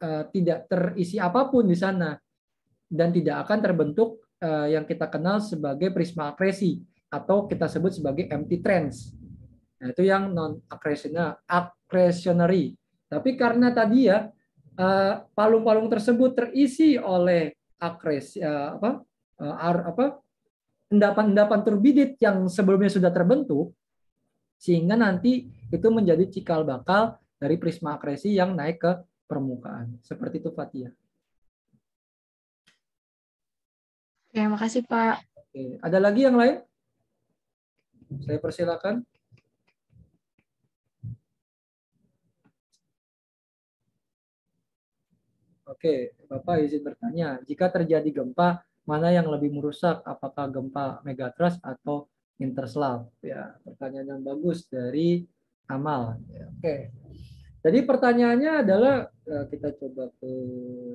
eh, tidak terisi apapun di sana dan tidak akan terbentuk eh, yang kita kenal sebagai prisma akresi atau kita sebut sebagai empty trends. Nah, itu yang non accretionary. Nah, Tapi karena tadi ya Eh, palung-palung tersebut terisi oleh akres eh, apa eh, apa endapan-endapan turbidit yang sebelumnya sudah terbentuk sehingga nanti itu menjadi cikal bakal dari prisma akresi yang naik ke permukaan. Seperti itu Fatia. Terima kasih Pak. Oke. Ada lagi yang lain? Saya persilakan. Oke, Bapak izin bertanya, jika terjadi gempa, mana yang lebih merusak? Apakah gempa megatrust atau interslab? Ya, pertanyaan yang bagus dari Amal. Oke. Ya, oke. Jadi pertanyaannya adalah ya, kita coba ke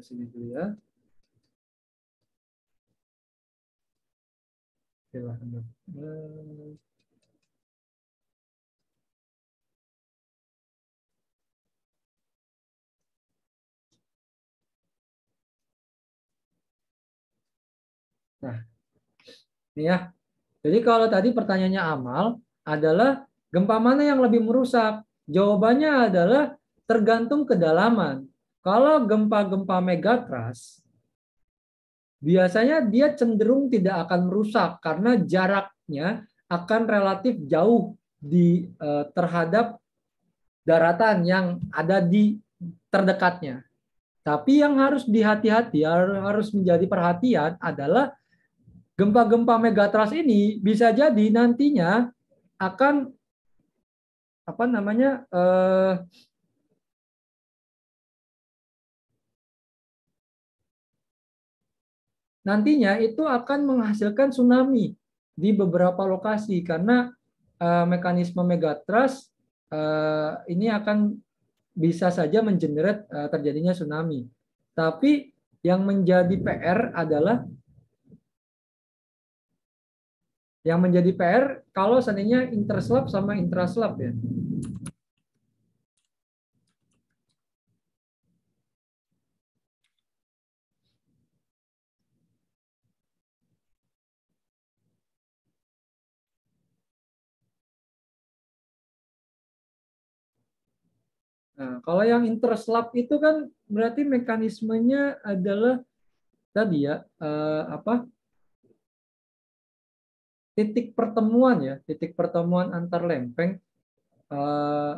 sini dulu ya. Silahkan. Nah, ini ya. Jadi kalau tadi pertanyaannya amal adalah gempa mana yang lebih merusak? Jawabannya adalah tergantung kedalaman. Kalau gempa-gempa megatras, biasanya dia cenderung tidak akan merusak karena jaraknya akan relatif jauh di eh, terhadap daratan yang ada di terdekatnya. Tapi yang harus dihati-hati harus menjadi perhatian adalah gempa-gempa megatrust ini bisa jadi nantinya akan apa namanya eh, nantinya itu akan menghasilkan tsunami di beberapa lokasi karena eh, mekanisme megatrust eh, ini akan bisa saja mengenerate eh, terjadinya tsunami. Tapi yang menjadi PR adalah yang menjadi PR kalau seandainya interslap sama intraslab ya. Nah, kalau yang interslab itu kan berarti mekanismenya adalah tadi ya eh, apa titik pertemuan ya, titik pertemuan antar lempeng eh,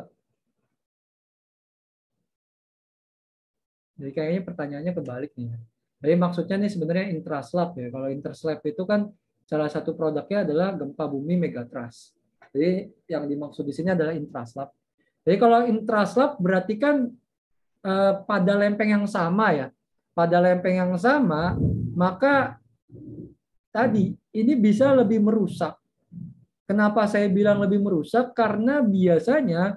jadi kayaknya pertanyaannya kebalik nih. Ya. Jadi maksudnya nih sebenarnya intraslab ya. Kalau intraslab itu kan salah satu produknya adalah gempa bumi megatrust. Jadi yang dimaksud di sini adalah intraslab. Jadi kalau intraslab berarti kan eh, pada lempeng yang sama ya. Pada lempeng yang sama maka tadi ini bisa lebih merusak. Kenapa saya bilang lebih merusak? Karena biasanya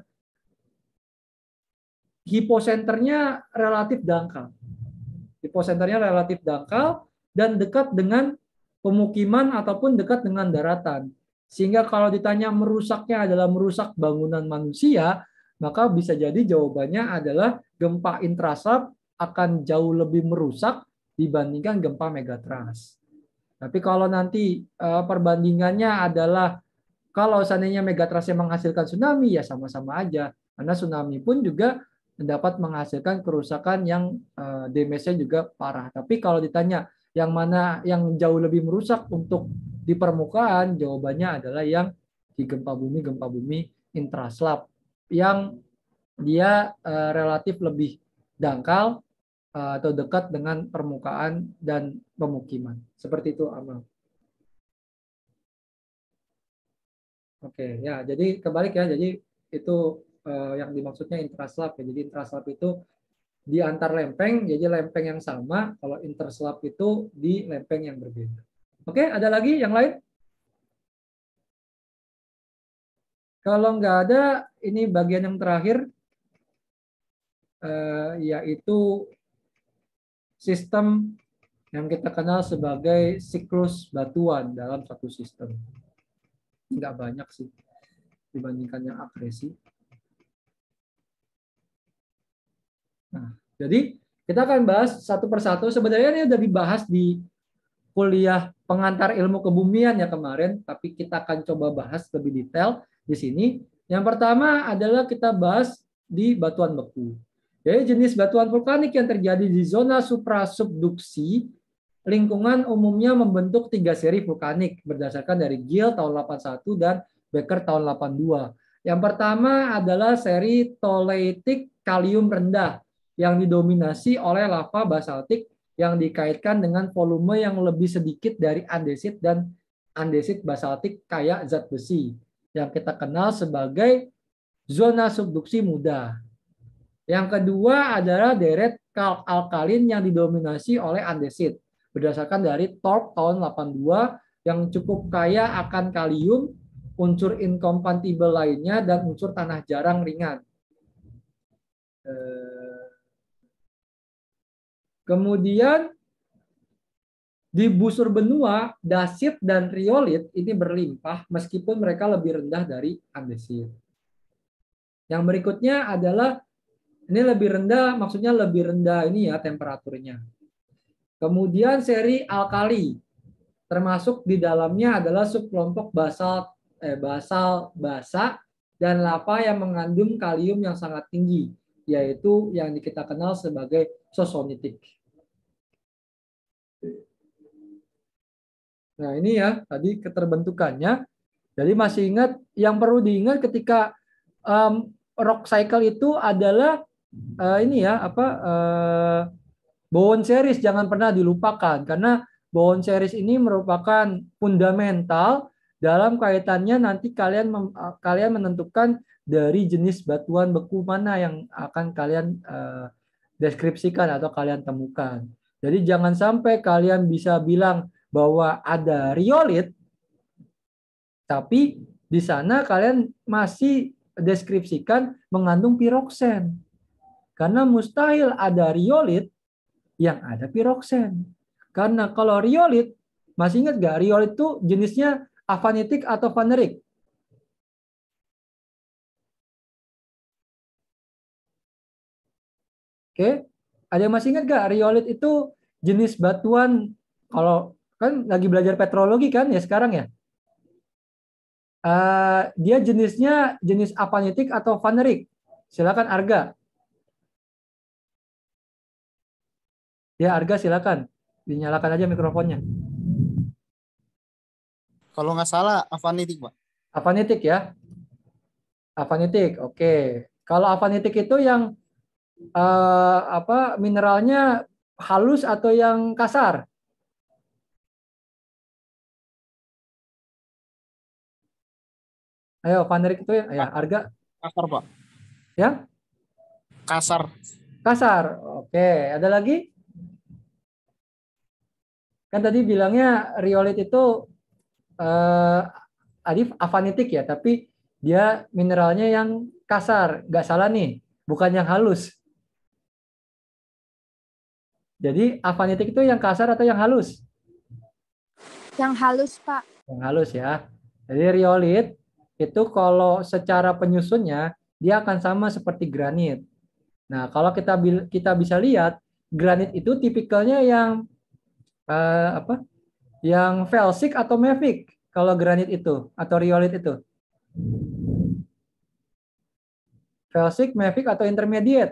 hiposenternya relatif dangkal. Hiposenternya relatif dangkal dan dekat dengan pemukiman ataupun dekat dengan daratan. Sehingga kalau ditanya merusaknya adalah merusak bangunan manusia, maka bisa jadi jawabannya adalah gempa intrasat akan jauh lebih merusak dibandingkan gempa megatrust. Tapi kalau nanti eh, perbandingannya adalah kalau seandainya megatrust yang menghasilkan tsunami ya sama-sama aja. Karena tsunami pun juga dapat menghasilkan kerusakan yang eh, damage-nya juga parah. Tapi kalau ditanya yang mana yang jauh lebih merusak untuk di permukaan, jawabannya adalah yang di gempa bumi gempa bumi intraslab yang dia eh, relatif lebih dangkal Eh, atau dekat dengan permukaan dan pemukiman. Seperti itu amal. Oke, ya. Jadi kebalik ya. Jadi itu uh, yang dimaksudnya intraslap ya. Jadi intraslap itu di antar lempeng, jadi lempeng yang sama. Kalau interslap itu di lempeng yang berbeda. Oke, ada lagi yang lain? Kalau nggak ada, ini bagian yang terakhir, eh, yaitu sistem yang kita kenal sebagai siklus batuan dalam satu sistem. Nggak banyak sih dibandingkan yang agresi. Nah, jadi kita akan bahas satu persatu. Sebenarnya ini sudah dibahas di kuliah pengantar ilmu kebumian ya kemarin, tapi kita akan coba bahas lebih detail di sini. Yang pertama adalah kita bahas di batuan beku. Jadi jenis batuan vulkanik yang terjadi di zona supra subduksi lingkungan umumnya membentuk tiga seri vulkanik berdasarkan dari Gill tahun 81 dan Becker tahun 82. Yang pertama adalah seri toleitik kalium rendah yang didominasi oleh lava basaltik yang dikaitkan dengan volume yang lebih sedikit dari andesit dan andesit basaltik kayak zat besi yang kita kenal sebagai zona subduksi muda. Yang kedua adalah deret alkalin yang didominasi oleh andesit berdasarkan dari Torp tahun 82 yang cukup kaya akan kalium, unsur incompatible lainnya dan unsur tanah jarang ringan. Eh, kemudian di busur benua, dasit dan riolit ini berlimpah meskipun mereka lebih rendah dari andesit. Yang berikutnya adalah ini lebih rendah, maksudnya lebih rendah ini ya temperaturnya. Kemudian seri alkali, termasuk di dalamnya adalah subkelompok basal eh, basal basa dan lava yang mengandung kalium yang sangat tinggi, yaitu yang kita kenal sebagai sosonitik. Nah ini ya tadi keterbentukannya. Jadi masih ingat yang perlu diingat ketika um, rock cycle itu adalah uh, ini ya apa uh, eh, Bowen series jangan pernah dilupakan karena Bowen series ini merupakan fundamental dalam kaitannya nanti kalian mem, uh, kalian menentukan dari jenis batuan beku mana yang akan kalian uh, deskripsikan atau kalian temukan. Jadi jangan sampai kalian bisa bilang bahwa ada riolit tapi di sana kalian masih deskripsikan mengandung piroksen. Karena mustahil ada riolit yang ada piroksen. Karena kalau riolit, masih ingat gak riolit itu jenisnya avanitik atau vanerik? Oke, ada yang masih ingat gak riolit itu jenis batuan kalau kan lagi belajar petrologi kan ya sekarang ya? Uh, dia jenisnya jenis apanitik atau vanerik. Silakan Arga. Ya, Arga silakan. Dinyalakan aja mikrofonnya. Kalau nggak salah, Avanitik, Pak. Avanitik ya. Avanitik, oke. Okay. Kalau Avanitik itu yang uh, apa mineralnya halus atau yang kasar? Ayo, Vanerik itu ya, ya Arga kasar pak. Ya? Kasar. Kasar, oke. Ada lagi? kan tadi bilangnya riolit itu uh, Adif avanitik ya, tapi dia mineralnya yang kasar, nggak salah nih, bukan yang halus. Jadi afanitik itu yang kasar atau yang halus? Yang halus, Pak. Yang halus ya. Jadi riolit itu kalau secara penyusunnya dia akan sama seperti granit. Nah, kalau kita kita bisa lihat granit itu tipikalnya yang uh, apa? Yang felsik atau mafik kalau granit itu atau riolit itu? felsik mafik atau intermediate?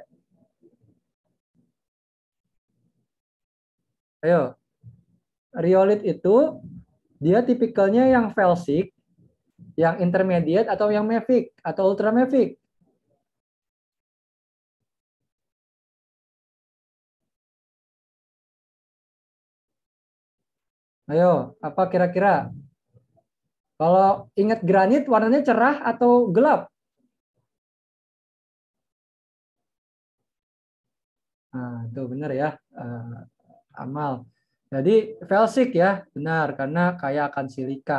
Ayo. Riolit itu dia tipikalnya yang felsik yang intermediate atau yang mafik atau ultra Ayo, apa kira-kira? Kalau ingat granit warnanya cerah atau gelap? Nah, itu benar ya, uh, amal. Jadi felsik ya, benar karena kaya akan silika.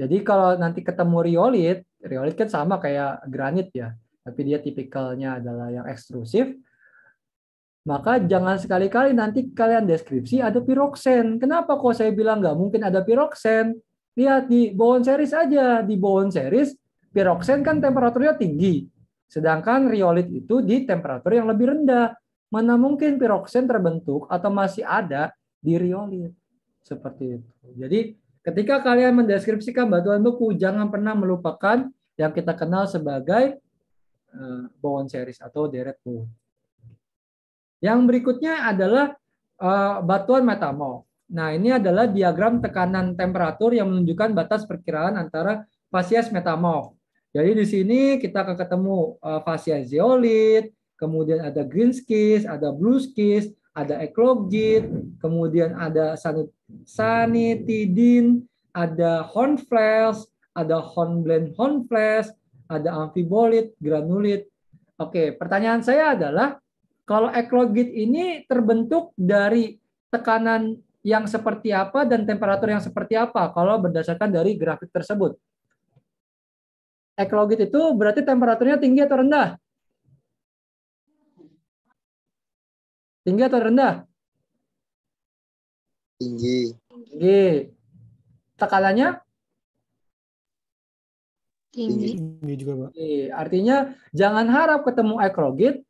Jadi kalau nanti ketemu riolit, riolit kan sama kayak granit ya, tapi dia tipikalnya adalah yang ekstrusif maka jangan sekali-kali nanti kalian deskripsi ada piroksen. Kenapa kok saya bilang nggak mungkin ada piroksen? Lihat di Bowen series aja. Di Bowen series, piroksen kan temperaturnya tinggi. Sedangkan riolit itu di temperatur yang lebih rendah. Mana mungkin piroksen terbentuk atau masih ada di riolit. Seperti itu. Jadi ketika kalian mendeskripsikan batuan beku, jangan pernah melupakan yang kita kenal sebagai eh, Bowen series atau deret Bowen. Yang berikutnya adalah uh, batuan metamorf. Nah, ini adalah diagram tekanan temperatur yang menunjukkan batas perkiraan antara fasies metamorf. Jadi di sini kita akan ketemu uh, fasies zeolit, kemudian ada green skis, ada blue skis, ada eclogit, kemudian ada sanitidin, ada hornfels, ada hornblende hornfels, ada amfibolit, granulit. Oke, pertanyaan saya adalah kalau eklogit ini terbentuk dari tekanan yang seperti apa dan temperatur yang seperti apa kalau berdasarkan dari grafik tersebut. Eklogit itu berarti temperaturnya tinggi atau rendah? Tinggi atau rendah? Tinggi. Tinggi. Tekanannya? Tinggi. Tinggi juga, Pak. Iya, artinya jangan harap ketemu eklogit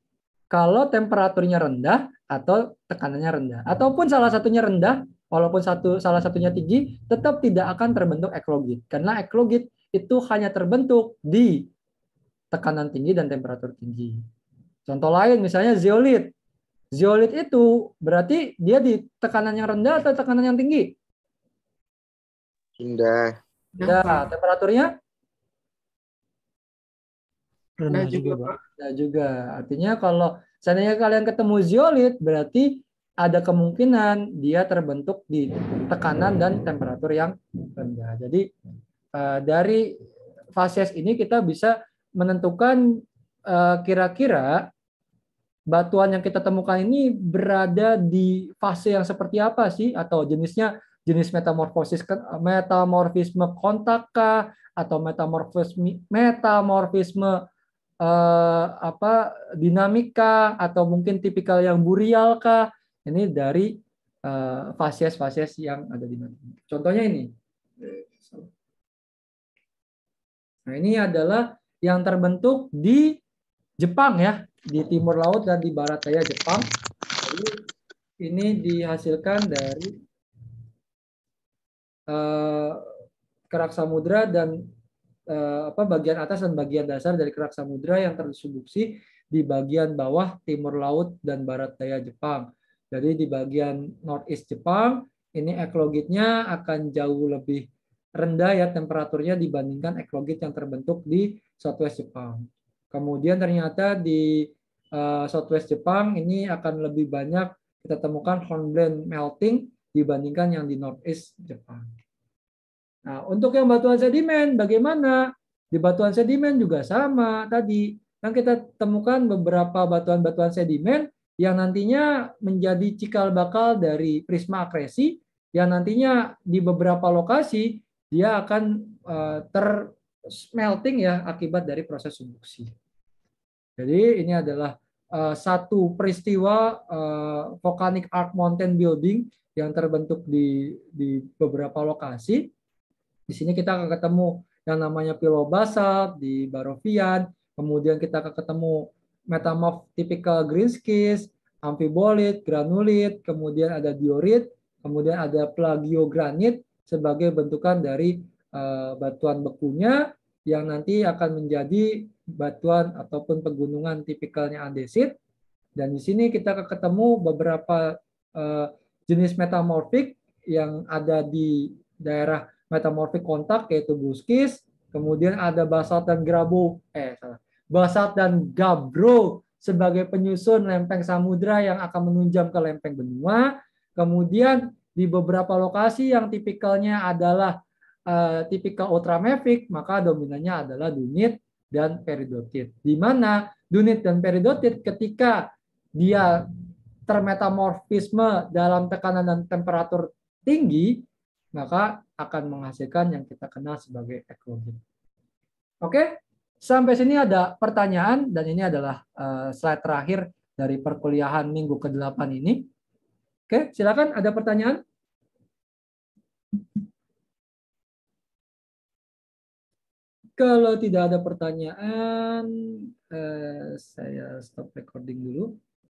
kalau temperaturnya rendah atau tekanannya rendah. Ataupun salah satunya rendah, walaupun satu salah satunya tinggi, tetap tidak akan terbentuk eklogit. Karena eklogit itu hanya terbentuk di tekanan tinggi dan temperatur tinggi. Contoh lain misalnya zeolit. Zeolit itu berarti dia di tekanan yang rendah atau tekanan yang tinggi? Rendah. Rendah. Temperaturnya Rendah, nah, juga, juga Pak. Rendah juga. Artinya kalau seandainya kalian ketemu zeolit berarti ada kemungkinan dia terbentuk di tekanan dan temperatur yang rendah. Jadi eh, dari fasies ini kita bisa menentukan eh, kira-kira batuan yang kita temukan ini berada di fase yang seperti apa sih atau jenisnya jenis metamorfosis metamorfisme kontakkah atau metamorfisme metamorfisme eh, apa dinamika atau mungkin tipikal yang burial kah? Ini dari eh, fasies-fasies yang ada di mana. Contohnya ini. Nah, ini adalah yang terbentuk di Jepang ya, di timur laut dan di barat daya Jepang. Jadi ini dihasilkan dari eh, kerak samudra dan Eh, apa bagian atas dan bagian dasar dari kerak samudra yang tersubduksi di bagian bawah timur laut dan barat daya Jepang. Jadi di bagian northeast Jepang ini eklogitnya akan jauh lebih rendah ya temperaturnya dibandingkan eklogit yang terbentuk di southwest Jepang. Kemudian ternyata di uh, southwest Jepang ini akan lebih banyak kita temukan hornblende melting dibandingkan yang di northeast Jepang. Nah, untuk yang batuan sedimen bagaimana? Di batuan sedimen juga sama tadi. Kan kita temukan beberapa batuan-batuan sedimen yang nantinya menjadi cikal bakal dari prisma akresi yang nantinya di beberapa lokasi dia akan eh, tersmelting ya akibat dari proses subduksi. Jadi ini adalah eh, satu peristiwa eh, volcanic arc mountain building yang terbentuk di di beberapa lokasi di sini kita akan ketemu yang namanya basalt di barofian, kemudian kita akan ketemu metamorph typical green skis, amfibolit, granulit, kemudian ada diorit, kemudian ada plagiogranit sebagai bentukan dari eh, batuan bekunya yang nanti akan menjadi batuan ataupun pegunungan tipikalnya andesit. Dan di sini kita akan ketemu beberapa eh, jenis metamorfik yang ada di daerah metamorfik kontak yaitu Buskis, kemudian ada Basalt dan Grabo, eh salah, Basalt dan Gabro sebagai penyusun lempeng samudra yang akan menunjam ke lempeng benua. Kemudian di beberapa lokasi yang tipikalnya adalah uh, tipikal ultramafik maka dominannya adalah dunit dan peridotit. Di mana dunit dan peridotit ketika dia termetamorfisme dalam tekanan dan temperatur tinggi, maka akan menghasilkan yang kita kenal sebagai ekologi. Oke, sampai sini ada pertanyaan dan ini adalah eh, slide terakhir dari perkuliahan minggu ke-8 ini. Oke, silakan ada pertanyaan? Kalau tidak ada pertanyaan, eh, saya stop recording dulu.